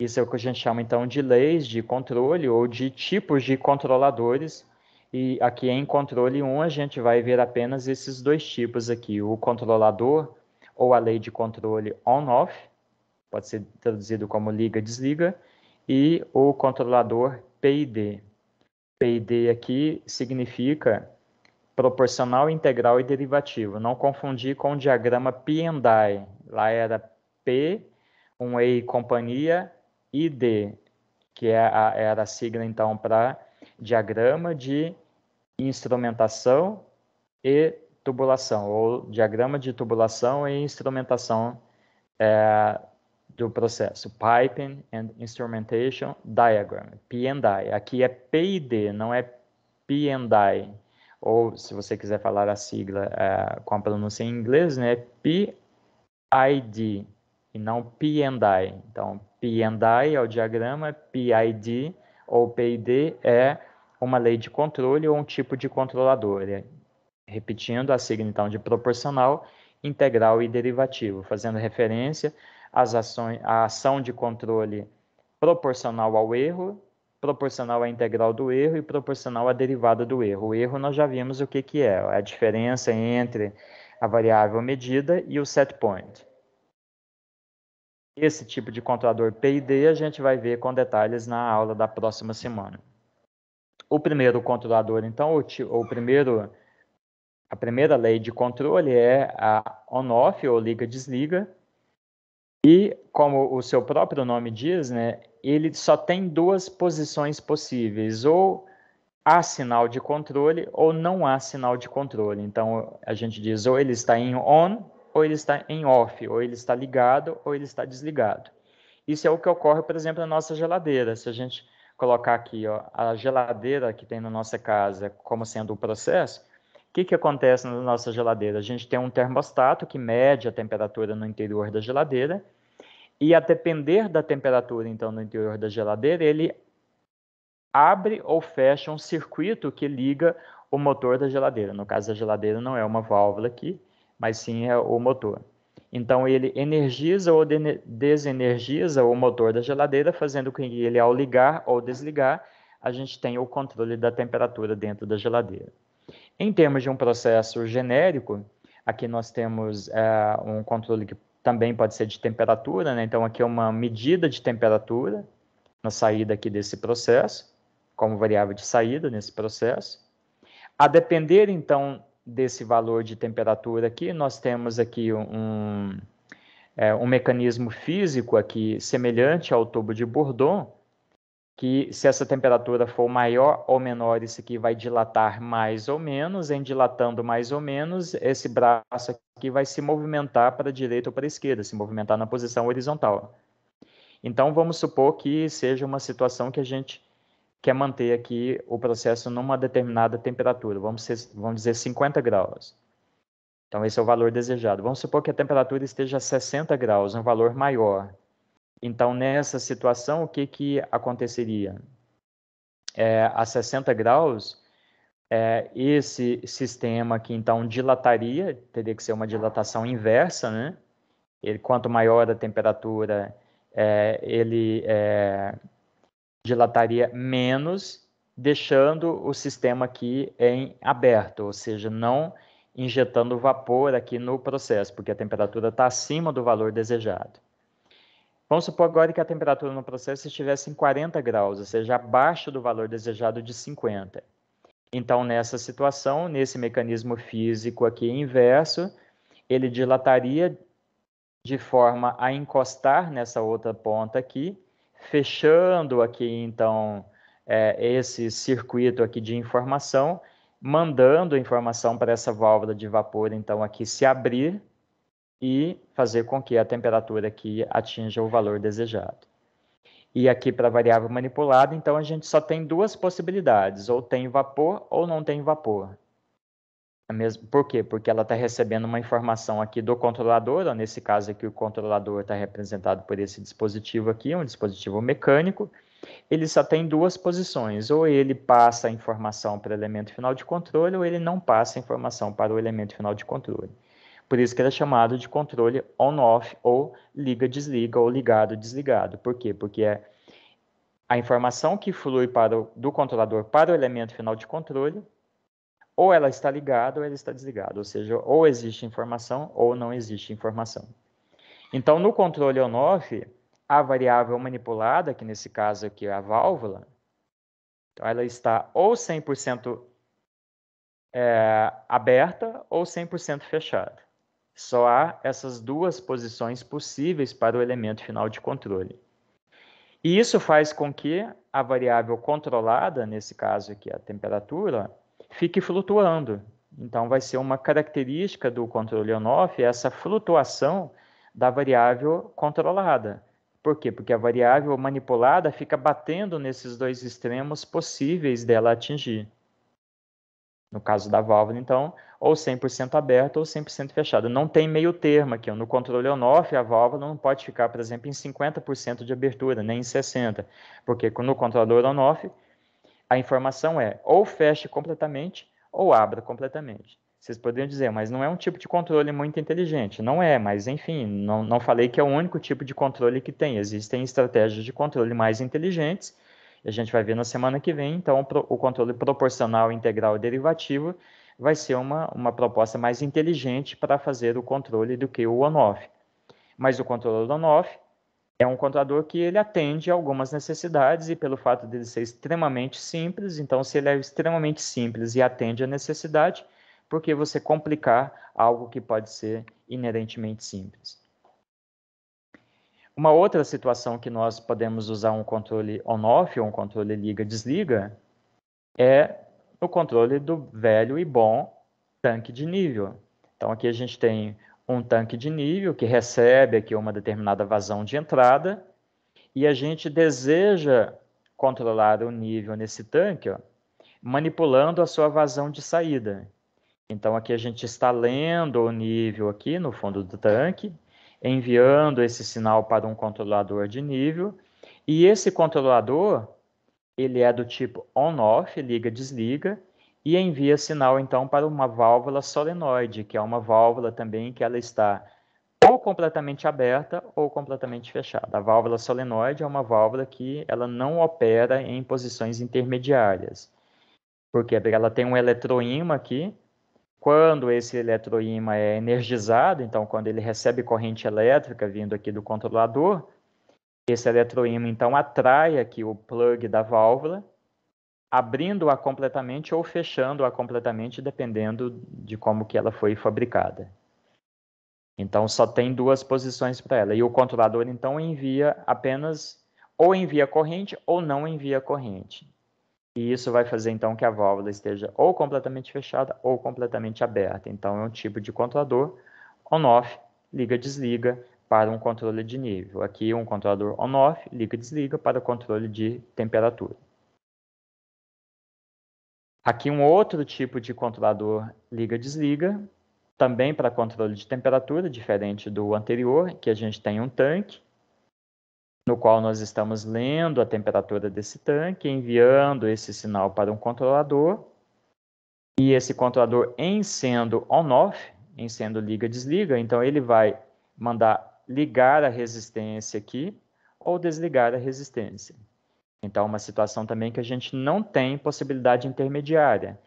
Speaker 1: Isso é o que a gente chama então de leis de controle ou de tipos de controladores e aqui em controle 1, a gente vai ver apenas esses dois tipos aqui, o controlador ou a lei de controle on-off, pode ser traduzido como liga-desliga, e o controlador PID. PID aqui significa proporcional, integral e derivativo. Não confundir com o diagrama P&I. Lá era P, um E companhia, ID, que é era a sigla então para diagrama de instrumentação e tubulação, ou diagrama de tubulação e instrumentação é, do processo, Piping and Instrumentation Diagram, P&I. Aqui é PID, não é P&I, ou se você quiser falar a sigla é, com a pronúncia em inglês, né, PID, e não P&I. Então, P&I é o diagrama, PID ou PID é uma lei de controle ou um tipo de controlador. É, repetindo a sigla então de proporcional, integral e derivativo, fazendo referência às ações, à ação de controle proporcional ao erro, proporcional à integral do erro e proporcional à derivada do erro. O erro nós já vimos o que, que é, a diferença entre a variável medida e o set point. Esse tipo de controlador PID a gente vai ver com detalhes na aula da próxima semana. O primeiro controlador, então, o, o primeiro, a primeira lei de controle é a on-off ou liga-desliga. E, como o seu próprio nome diz, né, ele só tem duas posições possíveis, ou há sinal de controle ou não há sinal de controle. Então, a gente diz ou ele está em on ou ele está em off, ou ele está ligado, ou ele está desligado. Isso é o que ocorre, por exemplo, na nossa geladeira. Se a gente colocar aqui ó, a geladeira que tem na nossa casa como sendo o processo, o que, que acontece na nossa geladeira? A gente tem um termostato que mede a temperatura no interior da geladeira, e a depender da temperatura, então, no interior da geladeira, ele abre ou fecha um circuito que liga o motor da geladeira. No caso, a geladeira não é uma válvula aqui, mas sim é o motor. Então ele energiza ou desenergiza o motor da geladeira, fazendo com que ele, ao ligar ou desligar, a gente tenha o controle da temperatura dentro da geladeira. Em termos de um processo genérico, aqui nós temos é, um controle que também pode ser de temperatura, né? então aqui é uma medida de temperatura na saída aqui desse processo, como variável de saída nesse processo. A depender, então, desse valor de temperatura aqui, nós temos aqui um, é, um mecanismo físico aqui semelhante ao tubo de Bourdon, que se essa temperatura for maior ou menor, isso aqui vai dilatar mais ou menos, em dilatando mais ou menos, esse braço aqui vai se movimentar para a direita ou para a esquerda, se movimentar na posição horizontal. Então, vamos supor que seja uma situação que a gente quer é manter aqui o processo numa determinada temperatura, vamos, ser, vamos dizer 50 graus. Então, esse é o valor desejado. Vamos supor que a temperatura esteja a 60 graus, um valor maior. Então, nessa situação, o que, que aconteceria? É, a 60 graus, é, esse sistema aqui, então, dilataria, teria que ser uma dilatação inversa, né? Ele, quanto maior a temperatura, é, ele é, dilataria menos, deixando o sistema aqui em aberto, ou seja, não injetando vapor aqui no processo, porque a temperatura está acima do valor desejado. Vamos supor agora que a temperatura no processo estivesse em 40 graus, ou seja, abaixo do valor desejado de 50. Então, nessa situação, nesse mecanismo físico aqui inverso, ele dilataria de forma a encostar nessa outra ponta aqui, fechando aqui então é, esse circuito aqui de informação, mandando informação para essa válvula de vapor então aqui se abrir e fazer com que a temperatura aqui atinja o valor desejado. E aqui para a variável manipulada, então a gente só tem duas possibilidades, ou tem vapor ou não tem vapor. É mesmo, por quê? Porque ela está recebendo uma informação aqui do controlador, ó, nesse caso aqui o controlador está representado por esse dispositivo aqui, um dispositivo mecânico, ele só tem duas posições, ou ele passa a informação para o elemento final de controle, ou ele não passa a informação para o elemento final de controle. Por isso que ele é chamado de controle on-off, ou liga-desliga, ou ligado-desligado. Por quê? Porque é a informação que flui para o, do controlador para o elemento final de controle ou ela está ligada ou ela está desligada, ou seja, ou existe informação ou não existe informação. Então, no controle on-off, a variável manipulada, que nesse caso aqui é a válvula, então ela está ou 100% é, aberta ou 100% fechada. Só há essas duas posições possíveis para o elemento final de controle. E isso faz com que a variável controlada, nesse caso aqui a temperatura, fique flutuando. Então, vai ser uma característica do controle on-off essa flutuação da variável controlada. Por quê? Porque a variável manipulada fica batendo nesses dois extremos possíveis dela atingir. No caso da válvula, então, ou 100% aberta ou 100% fechada. Não tem meio termo aqui. No controle on-off, a válvula não pode ficar, por exemplo, em 50% de abertura, nem em 60%, porque no controlador on-off, a informação é ou feche completamente ou abra completamente. Vocês poderiam dizer, mas não é um tipo de controle muito inteligente. Não é, mas enfim, não, não falei que é o único tipo de controle que tem. Existem estratégias de controle mais inteligentes, a gente vai ver na semana que vem. Então, o controle proporcional, integral e derivativo vai ser uma, uma proposta mais inteligente para fazer o controle do que o on-off. Mas o controle on-off é um contador que ele atende algumas necessidades e pelo fato dele ser extremamente simples, então se ele é extremamente simples e atende a necessidade, por que você complicar algo que pode ser inerentemente simples? Uma outra situação que nós podemos usar um controle on-off ou um controle liga-desliga é o controle do velho e bom tanque de nível. Então aqui a gente tem um tanque de nível que recebe aqui uma determinada vazão de entrada e a gente deseja controlar o nível nesse tanque, ó, manipulando a sua vazão de saída. Então aqui a gente está lendo o nível aqui no fundo do tanque, enviando esse sinal para um controlador de nível e esse controlador ele é do tipo on/off, liga desliga e envia sinal então para uma válvula solenoide, que é uma válvula também que ela está ou completamente aberta ou completamente fechada. A válvula solenoide é uma válvula que ela não opera em posições intermediárias. Por quê? Porque ela tem um eletroímã aqui. Quando esse eletroímã é energizado, então quando ele recebe corrente elétrica vindo aqui do controlador, esse eletroímã então atrai aqui o plug da válvula abrindo-a completamente ou fechando-a completamente, dependendo de como que ela foi fabricada. Então só tem duas posições para ela. E o controlador então envia apenas ou envia corrente ou não envia corrente. E isso vai fazer então que a válvula esteja ou completamente fechada ou completamente aberta. Então é um tipo de controlador on-off, liga-desliga para um controle de nível. Aqui um controlador on-off, liga-desliga para controle de temperatura. Tá aqui um outro tipo de controlador liga-desliga, também para controle de temperatura, diferente do anterior, que a gente tem um tanque, no qual nós estamos lendo a temperatura desse tanque, enviando esse sinal para um controlador, e esse controlador, em sendo on-off, em sendo liga-desliga, então ele vai mandar ligar a resistência aqui ou desligar a resistência. Então, é uma situação também que a gente não tem possibilidade intermediária.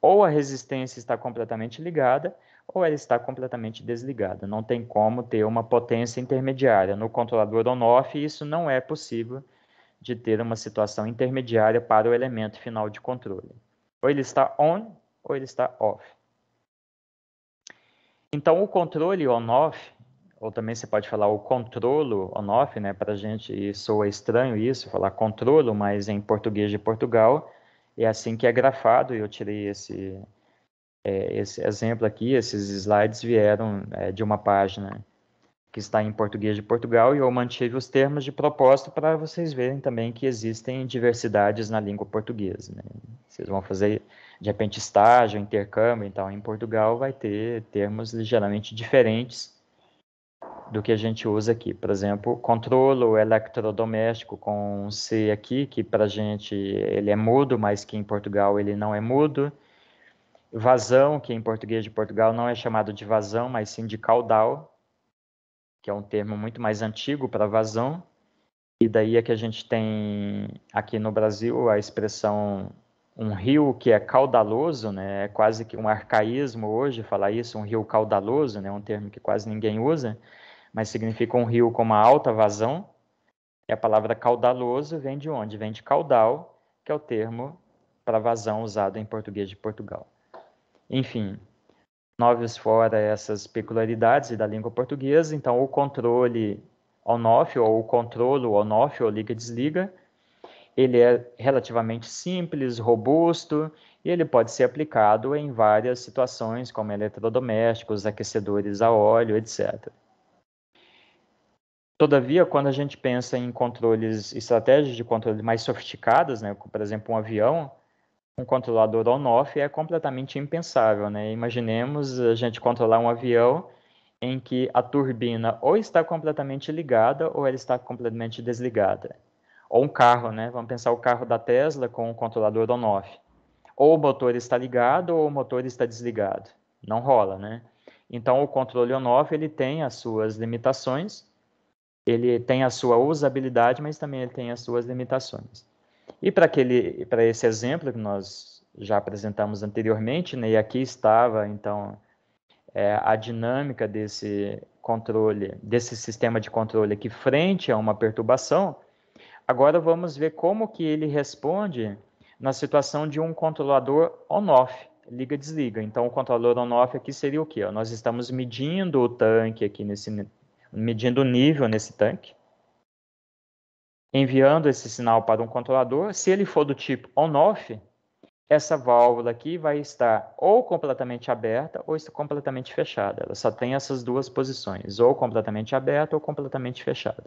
Speaker 1: Ou a resistência está completamente ligada, ou ela está completamente desligada. Não tem como ter uma potência intermediária. No controlador on-off, isso não é possível de ter uma situação intermediária para o elemento final de controle. Ou ele está on, ou ele está off. Então, o controle on-off ou também você pode falar o controlo on-off, né? Para a gente soa estranho isso, falar controlo, mas em português de Portugal é assim que é grafado. E eu tirei esse, é, esse exemplo aqui, esses slides vieram é, de uma página que está em português de Portugal e eu mantive os termos de proposta para vocês verem também que existem diversidades na língua portuguesa. Né? Vocês vão fazer, de repente, estágio, intercâmbio, então em Portugal vai ter termos ligeiramente diferentes do que a gente usa aqui. Por exemplo, controlo eletrodoméstico com um C aqui, que para a gente ele é mudo, mas que em Portugal ele não é mudo. Vazão, que em português de Portugal não é chamado de vazão, mas sim de caudal, que é um termo muito mais antigo para vazão. E daí é que a gente tem aqui no Brasil a expressão um rio que é caudaloso, né? É quase que um arcaísmo hoje falar isso, um rio caudaloso, né? É um termo que quase ninguém usa mas significa um rio com uma alta vazão. E a palavra caudaloso vem de onde? Vem de caudal, que é o termo para vazão usado em português de Portugal. Enfim, noves fora essas peculiaridades da língua portuguesa, então o controle on-off ou o controlo on-off ou liga-desliga, ele é relativamente simples, robusto, e ele pode ser aplicado em várias situações, como eletrodomésticos, aquecedores a óleo, etc. Todavia, quando a gente pensa em controles, estratégias de controle mais sofisticadas, né, por exemplo, um avião, um controlador on-off é completamente impensável. Né? Imaginemos a gente controlar um avião em que a turbina ou está completamente ligada ou ela está completamente desligada. Ou um carro, né? vamos pensar o carro da Tesla com o um controlador on-off. Ou o motor está ligado ou o motor está desligado. Não rola, né? Então, o controle on-off ele tem as suas limitações, ele tem a sua usabilidade, mas também ele tem as suas limitações. E para esse exemplo que nós já apresentamos anteriormente, né, e aqui estava, então, é, a dinâmica desse controle, desse sistema de controle aqui frente a uma perturbação, agora vamos ver como que ele responde na situação de um controlador on-off, liga-desliga. Então, o controlador on-off aqui seria o quê? Nós estamos medindo o tanque aqui nesse medindo o nível nesse tanque, enviando esse sinal para um controlador. Se ele for do tipo on-off, essa válvula aqui vai estar ou completamente aberta ou está completamente fechada. Ela só tem essas duas posições, ou completamente aberta ou completamente fechada.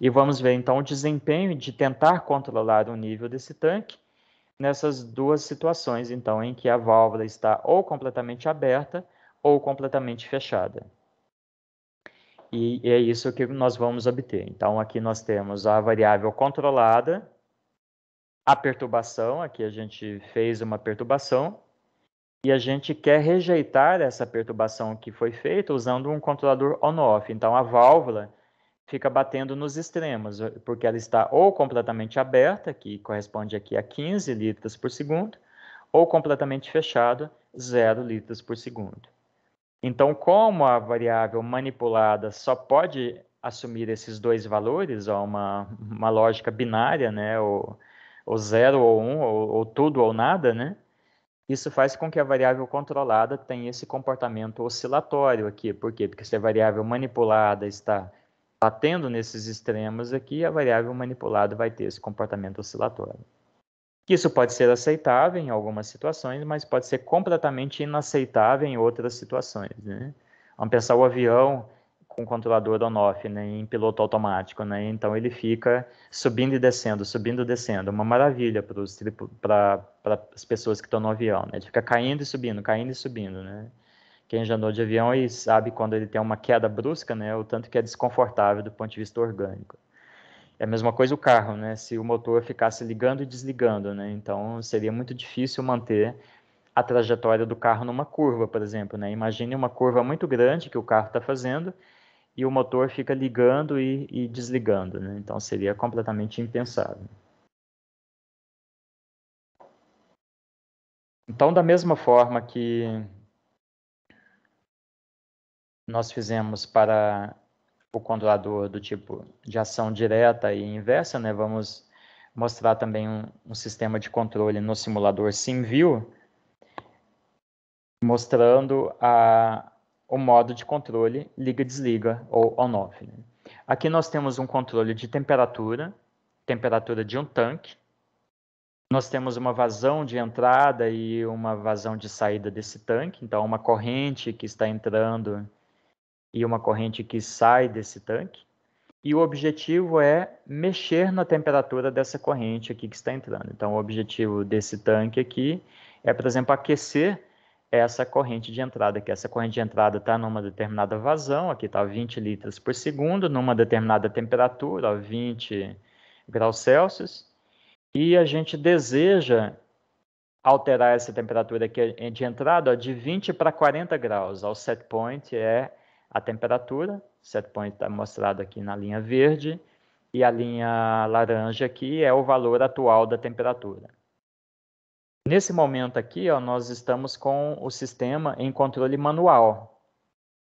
Speaker 1: E vamos ver então o desempenho de tentar controlar o nível desse tanque nessas duas situações, então, em que a válvula está ou completamente aberta ou completamente fechada e é isso que nós vamos obter. Então, aqui nós temos a variável controlada, a perturbação, aqui a gente fez uma perturbação, e a gente quer rejeitar essa perturbação que foi feita usando um controlador on-off. Então, a válvula fica batendo nos extremos, porque ela está ou completamente aberta, que corresponde aqui a 15 litros por segundo, ou completamente fechada, 0 litros por segundo. Então, como a variável manipulada só pode assumir esses dois valores, ó, uma, uma lógica binária, né, ou, ou zero ou um, ou, ou tudo ou nada, né, isso faz com que a variável controlada tenha esse comportamento oscilatório aqui. Por quê? Porque se a variável manipulada está batendo nesses extremos aqui, a variável manipulada vai ter esse comportamento oscilatório. Isso pode ser aceitável em algumas situações, mas pode ser completamente inaceitável em outras situações. Né? Vamos pensar o avião com controlador on-off, né, em piloto automático, né? Então ele fica subindo e descendo, subindo e descendo, uma maravilha para as pessoas que estão no avião, né? Ele fica caindo e subindo, caindo e subindo, né? Quem já andou de avião e sabe quando ele tem uma queda brusca, né? O tanto que é desconfortável do ponto de vista orgânico. É a mesma coisa o carro, né? Se o motor ficasse ligando e desligando, né? Então seria muito difícil manter a trajetória do carro numa curva, por exemplo, né? Imagine uma curva muito grande que o carro está fazendo e o motor fica ligando e, e desligando, né? Então seria completamente impensável. Então, da mesma forma que nós fizemos para o tipo, controlador do tipo de ação direta e inversa, né? Vamos mostrar também um, um sistema de controle no simulador SimView, mostrando a, o modo de controle liga-desliga ou on-off. Né? Aqui nós temos um controle de temperatura, temperatura de um tanque. Nós temos uma vazão de entrada e uma vazão de saída desse tanque, então uma corrente que está entrando e uma corrente que sai desse tanque. E o objetivo é mexer na temperatura dessa corrente aqui que está entrando. Então, o objetivo desse tanque aqui é, por exemplo, aquecer essa corrente de entrada aqui. Essa corrente de entrada está numa determinada vazão, aqui está 20 litros por segundo, numa determinada temperatura, 20 graus Celsius. E a gente deseja alterar essa temperatura aqui de entrada ó, de 20 para 40 graus. Ao set point é a temperatura, set point está mostrado aqui na linha verde, e a linha laranja aqui é o valor atual da temperatura. Nesse momento aqui, ó, nós estamos com o sistema em controle manual.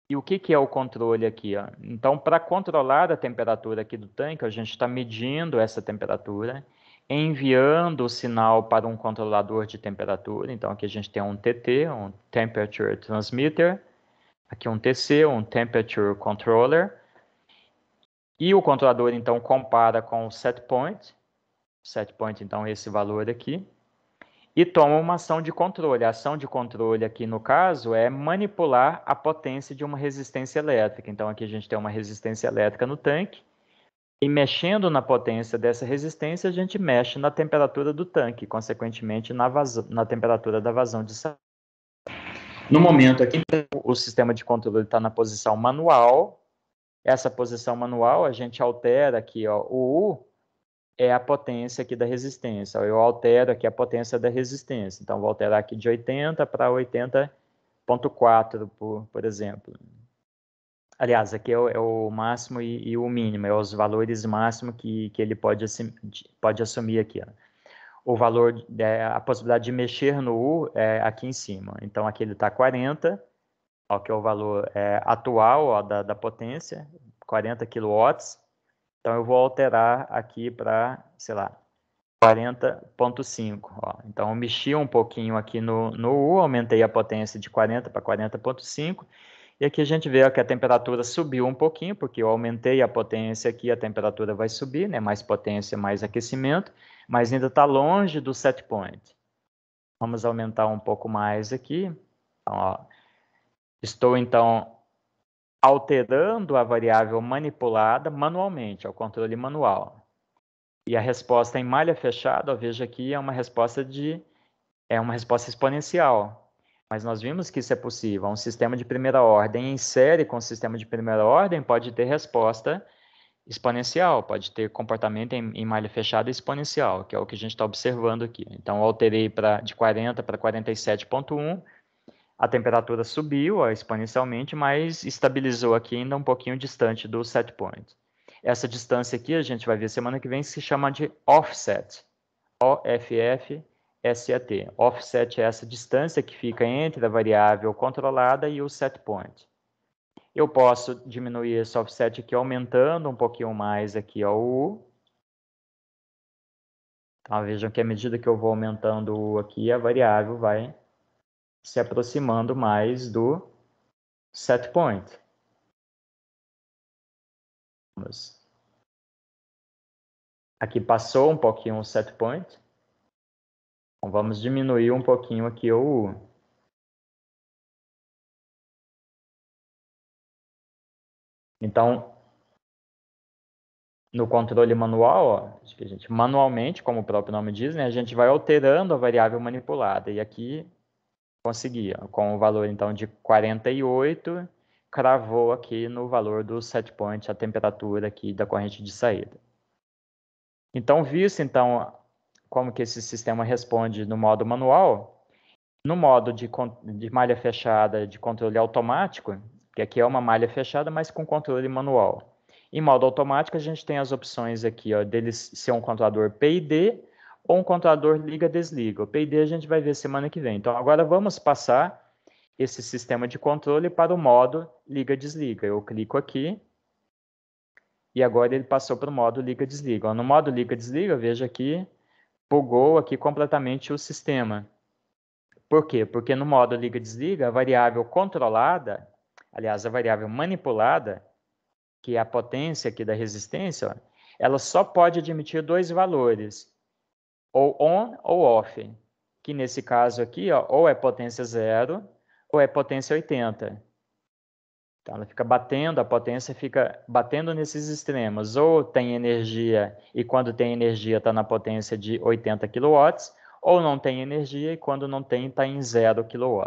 Speaker 1: E o que, que é o controle aqui? Ó? Então, para controlar a temperatura aqui do tanque, a gente está medindo essa temperatura, enviando o sinal para um controlador de temperatura. Então, aqui a gente tem um TT, um Temperature Transmitter, Aqui um TC, um Temperature Controller. E o controlador, então, compara com o setPoint. SetPoint, então, é esse valor aqui. E toma uma ação de controle. A ação de controle aqui, no caso, é manipular a potência de uma resistência elétrica. Então, aqui a gente tem uma resistência elétrica no tanque. E mexendo na potência dessa resistência, a gente mexe na temperatura do tanque, consequentemente na, na temperatura da vazão de saída. No momento aqui, o sistema de controle está na posição manual. Essa posição manual, a gente altera aqui, ó, o U é a potência aqui da resistência. Eu altero aqui a potência da resistência. Então, vou alterar aqui de 80 para 80.4, por, por exemplo. Aliás, aqui é o, é o máximo e, e, o mínimo, é os valores máximo que, que ele pode, pode assumir aqui. Ó o valor, é, a possibilidade de mexer no U é aqui em cima. Então aqui ele está 40, ó, que é o valor é, atual ó, da, da potência, 40 kW. Então eu vou alterar aqui para, sei lá, 40.5. Então eu mexi um pouquinho aqui no, no U, aumentei a potência de 40 para 40.5. E aqui a gente vê que a temperatura subiu um pouquinho, porque eu aumentei a potência aqui, a temperatura vai subir, né? mais potência, mais aquecimento mas ainda está longe do set point. Vamos aumentar um pouco mais aqui. Então, ó, estou, então, alterando a variável manipulada manualmente, ao controle manual. E a resposta em malha fechada, ó, veja aqui, é uma resposta de é uma resposta exponencial. Mas nós vimos que isso é possível. Um sistema de primeira ordem em série com um sistema de primeira ordem pode ter resposta exponencial, pode ter comportamento em, em malha fechada exponencial, que é o que a gente está observando aqui. Então, eu alterei pra, de 40 para 47,1, a temperatura subiu exponencialmente, mas estabilizou aqui ainda um pouquinho distante do set point. Essa distância aqui, a gente vai ver semana que vem, se chama de offset, OFF, t Offset é essa distância que fica entre a variável controlada e o set point. Eu posso diminuir esse offset aqui aumentando um pouquinho mais aqui ó, o Então, vejam que à medida que eu vou aumentando o aqui, a variável vai se aproximando mais do set point.
Speaker 2: Vamos. Aqui passou um pouquinho o set point. Então, vamos diminuir um pouquinho aqui o U. Então,
Speaker 1: no controle manual, ó, a gente manualmente, como o próprio nome diz, né, a gente vai alterando a variável manipulada. E aqui consegui, ó, com o valor então de 48, cravou aqui no valor do set point a temperatura aqui da corrente de saída. Então, visto então como que esse sistema responde no modo manual, no modo de, de malha fechada de controle automático, que aqui é uma malha fechada, mas com controle manual. Em modo automático, a gente tem as opções aqui ó, dele ser um controlador PID ou um controlador liga-desliga. O PID a gente vai ver semana que vem. Então, agora vamos passar esse sistema de controle para o modo liga-desliga. Eu clico aqui e agora ele passou para o modo liga-desliga. No modo liga-desliga, veja aqui, bugou aqui completamente o sistema. Por quê? Porque no modo liga-desliga, a variável controlada aliás, a variável manipulada, que é a potência aqui da resistência, ela só pode admitir dois valores, ou on ou off, que nesse caso aqui, ó, ou é potência zero, ou é potência 80. Então, ela fica batendo, a potência fica batendo nesses extremos. Ou tem energia, e quando tem energia está na potência de 80 kW, ou não tem energia, e quando não tem está em 0 kW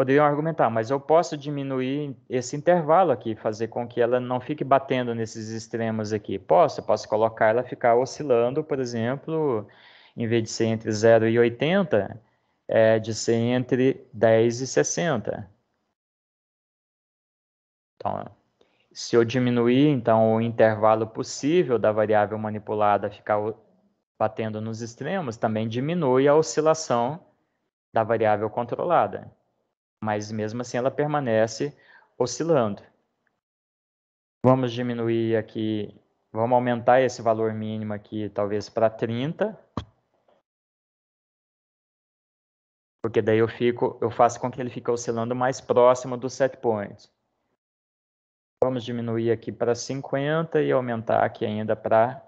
Speaker 1: poderiam argumentar, mas eu posso diminuir esse intervalo aqui, fazer com que ela não fique batendo nesses extremos aqui. Posso, posso colocar ela ficar oscilando, por exemplo, em vez de ser entre 0 e 80, é de ser entre 10 e 60. Então, se eu diminuir, então, o intervalo possível da variável manipulada ficar batendo nos extremos, também diminui a oscilação da variável controlada mas mesmo assim ela permanece oscilando. Vamos diminuir aqui, vamos aumentar esse valor mínimo aqui talvez para 30, porque daí eu fico, eu faço com que ele fique oscilando mais próximo dos set points. Vamos diminuir aqui para 50 e aumentar aqui ainda para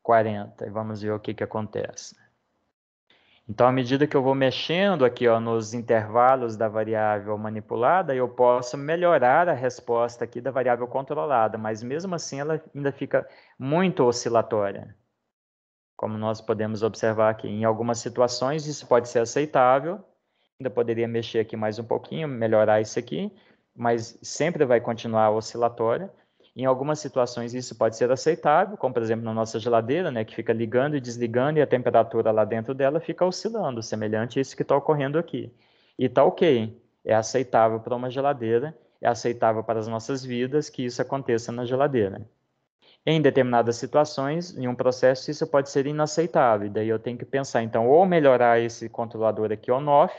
Speaker 1: 40. E vamos ver o que, que acontece. Então, à medida que eu vou mexendo aqui ó, nos intervalos da variável manipulada, eu posso melhorar a resposta aqui da variável controlada, mas mesmo assim ela ainda fica muito oscilatória. Como nós podemos observar aqui, em algumas situações isso pode ser aceitável, ainda poderia mexer aqui mais um pouquinho, melhorar isso aqui, mas sempre vai continuar oscilatória. Em algumas situações isso pode ser aceitável, como por exemplo na nossa geladeira, né, que fica ligando e desligando e a temperatura lá dentro dela fica oscilando, semelhante a isso que está ocorrendo aqui. E está ok, é aceitável para uma geladeira, é aceitável para as nossas vidas que isso aconteça na geladeira. Em determinadas situações, em um processo, isso pode ser inaceitável, e daí eu tenho que pensar, então, ou melhorar esse controlador aqui on-off,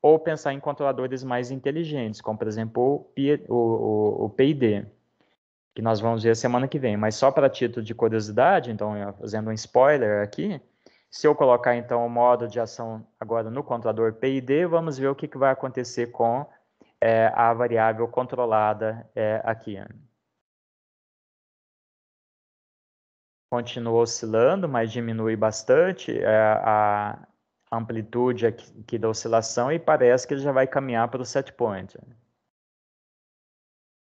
Speaker 1: ou pensar em controladores mais inteligentes, como por exemplo o, o, o, o PID que nós vamos ver semana que vem. Mas só para título de curiosidade, então, fazendo um spoiler aqui, se eu colocar, então, o modo de ação agora no controlador PID, vamos ver o que, que vai acontecer com é, a variável controlada é, aqui. Continua oscilando, mas diminui bastante é, a amplitude aqui, aqui da oscilação e parece que ele já vai caminhar para o set point.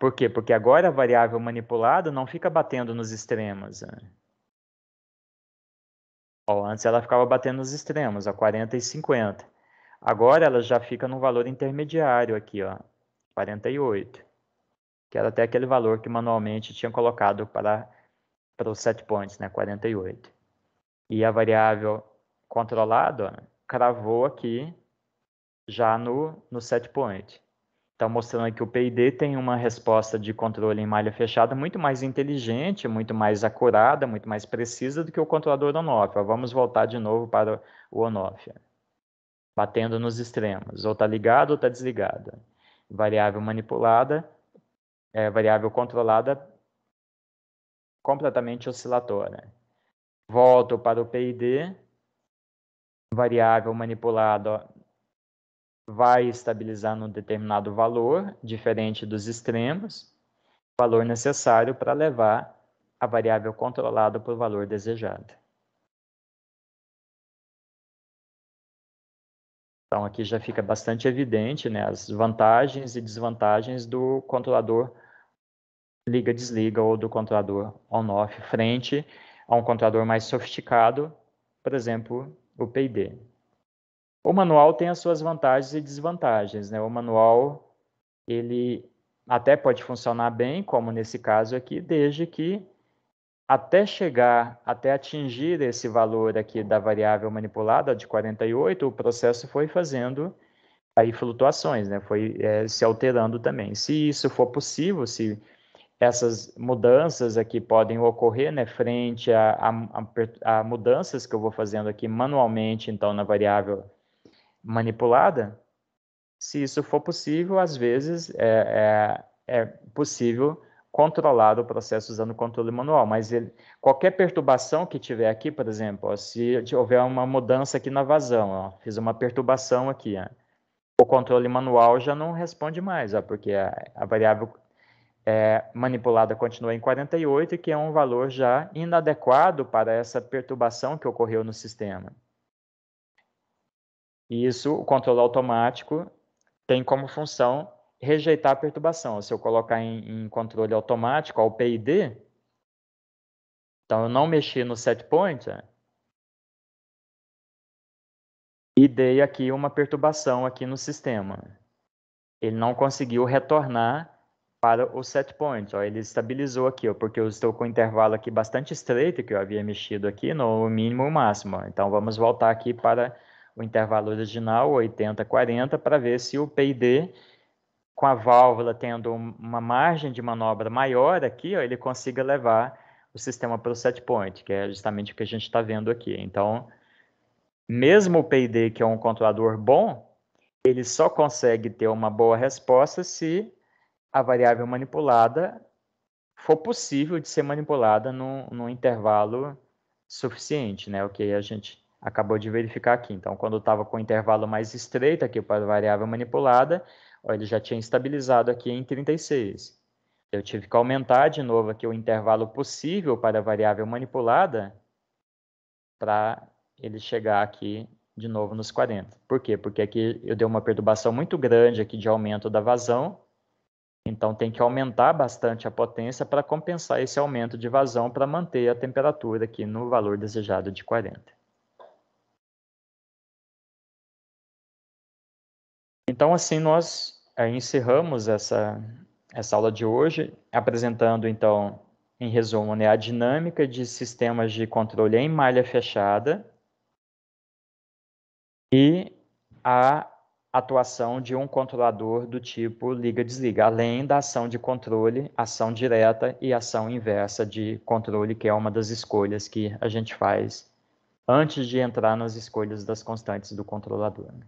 Speaker 1: Por quê? Porque agora a variável manipulada não fica batendo nos extremos. Né? Ó, antes ela ficava batendo nos extremos, a 40 e 50. Agora ela já fica num valor intermediário aqui, ó, 48. Que era até aquele valor que manualmente tinha colocado para, para os set points, né, 48. E a variável controlada ó, cravou aqui já no, no set point está mostrando que o PID tem uma resposta de controle em malha fechada muito mais inteligente, muito mais acurada, muito mais precisa do que o controlador Onofre. Vamos voltar de novo para o Onofre, batendo nos extremos, ou está ligado ou está desligado. Variável manipulada, é, variável controlada, completamente oscilatória. Volto para o PID, variável manipulada vai estabilizar num determinado valor, diferente dos extremos, valor necessário para levar a variável controlada para o valor desejado.
Speaker 2: Então, aqui já fica bastante
Speaker 1: evidente né, as vantagens e desvantagens do controlador liga-desliga ou do controlador on-off frente a um controlador mais sofisticado, por exemplo, o PID. O manual tem as suas vantagens e desvantagens, né? O manual ele até pode funcionar bem, como nesse caso aqui, desde que até chegar, até atingir esse valor aqui da variável manipulada de 48, o processo foi fazendo aí flutuações, né? Foi é, se alterando também. Se isso for possível, se essas mudanças aqui podem ocorrer, né, frente a, a, a, mudanças que eu vou fazendo aqui manualmente, então, na variável manipulada, se isso for possível, às vezes é, é, é possível controlar o processo usando controle manual, mas ele, qualquer perturbação que tiver aqui, por exemplo, ó, se houver uma mudança aqui na vazão, ó, fiz uma perturbação aqui, ó, o controle manual já não responde mais, porque a, a variável é, manipulada continua em 48, que é um valor já inadequado para essa perturbação que ocorreu no sistema. E isso, o controle automático, tem como função rejeitar a perturbação. Se eu colocar em, em controle automático ao PID, então eu não mexi no set e dei aqui uma perturbação aqui no sistema. Ele não conseguiu retornar para o set point. Ó, ele estabilizou aqui, ó, porque eu estou com um intervalo aqui bastante estreito que eu havia mexido aqui no mínimo e máximo. Ó. Então vamos voltar aqui para o intervalo original 80-40 para ver se o PID com a válvula tendo uma margem de manobra maior aqui, ó, ele consiga levar o sistema para o set point, que é justamente o que a gente está vendo aqui. Então, mesmo o PID, que é um controlador bom, ele só consegue ter uma boa resposta se a variável manipulada for possível de ser manipulada num intervalo suficiente, né? O que a gente acabou de verificar aqui. Então, quando estava com o intervalo mais estreito aqui para a variável manipulada, ó, ele já tinha estabilizado aqui em 36. Eu tive que aumentar de novo aqui o intervalo possível para a variável manipulada para ele chegar aqui de novo nos 40. Por quê? Porque aqui eu dei uma perturbação muito grande aqui de aumento da vazão, então tem que aumentar bastante a potência para compensar esse aumento de vazão para manter a temperatura aqui no valor desejado de 40. Então, assim, nós eh, encerramos essa, essa aula de hoje, apresentando, então, em resumo, né, a dinâmica de sistemas de controle em malha fechada e a atuação de um controlador do tipo liga-desliga, além da ação de controle, ação direta e ação inversa de controle, que é uma das escolhas que a gente faz antes de entrar nas escolhas das constantes do controlador. Né.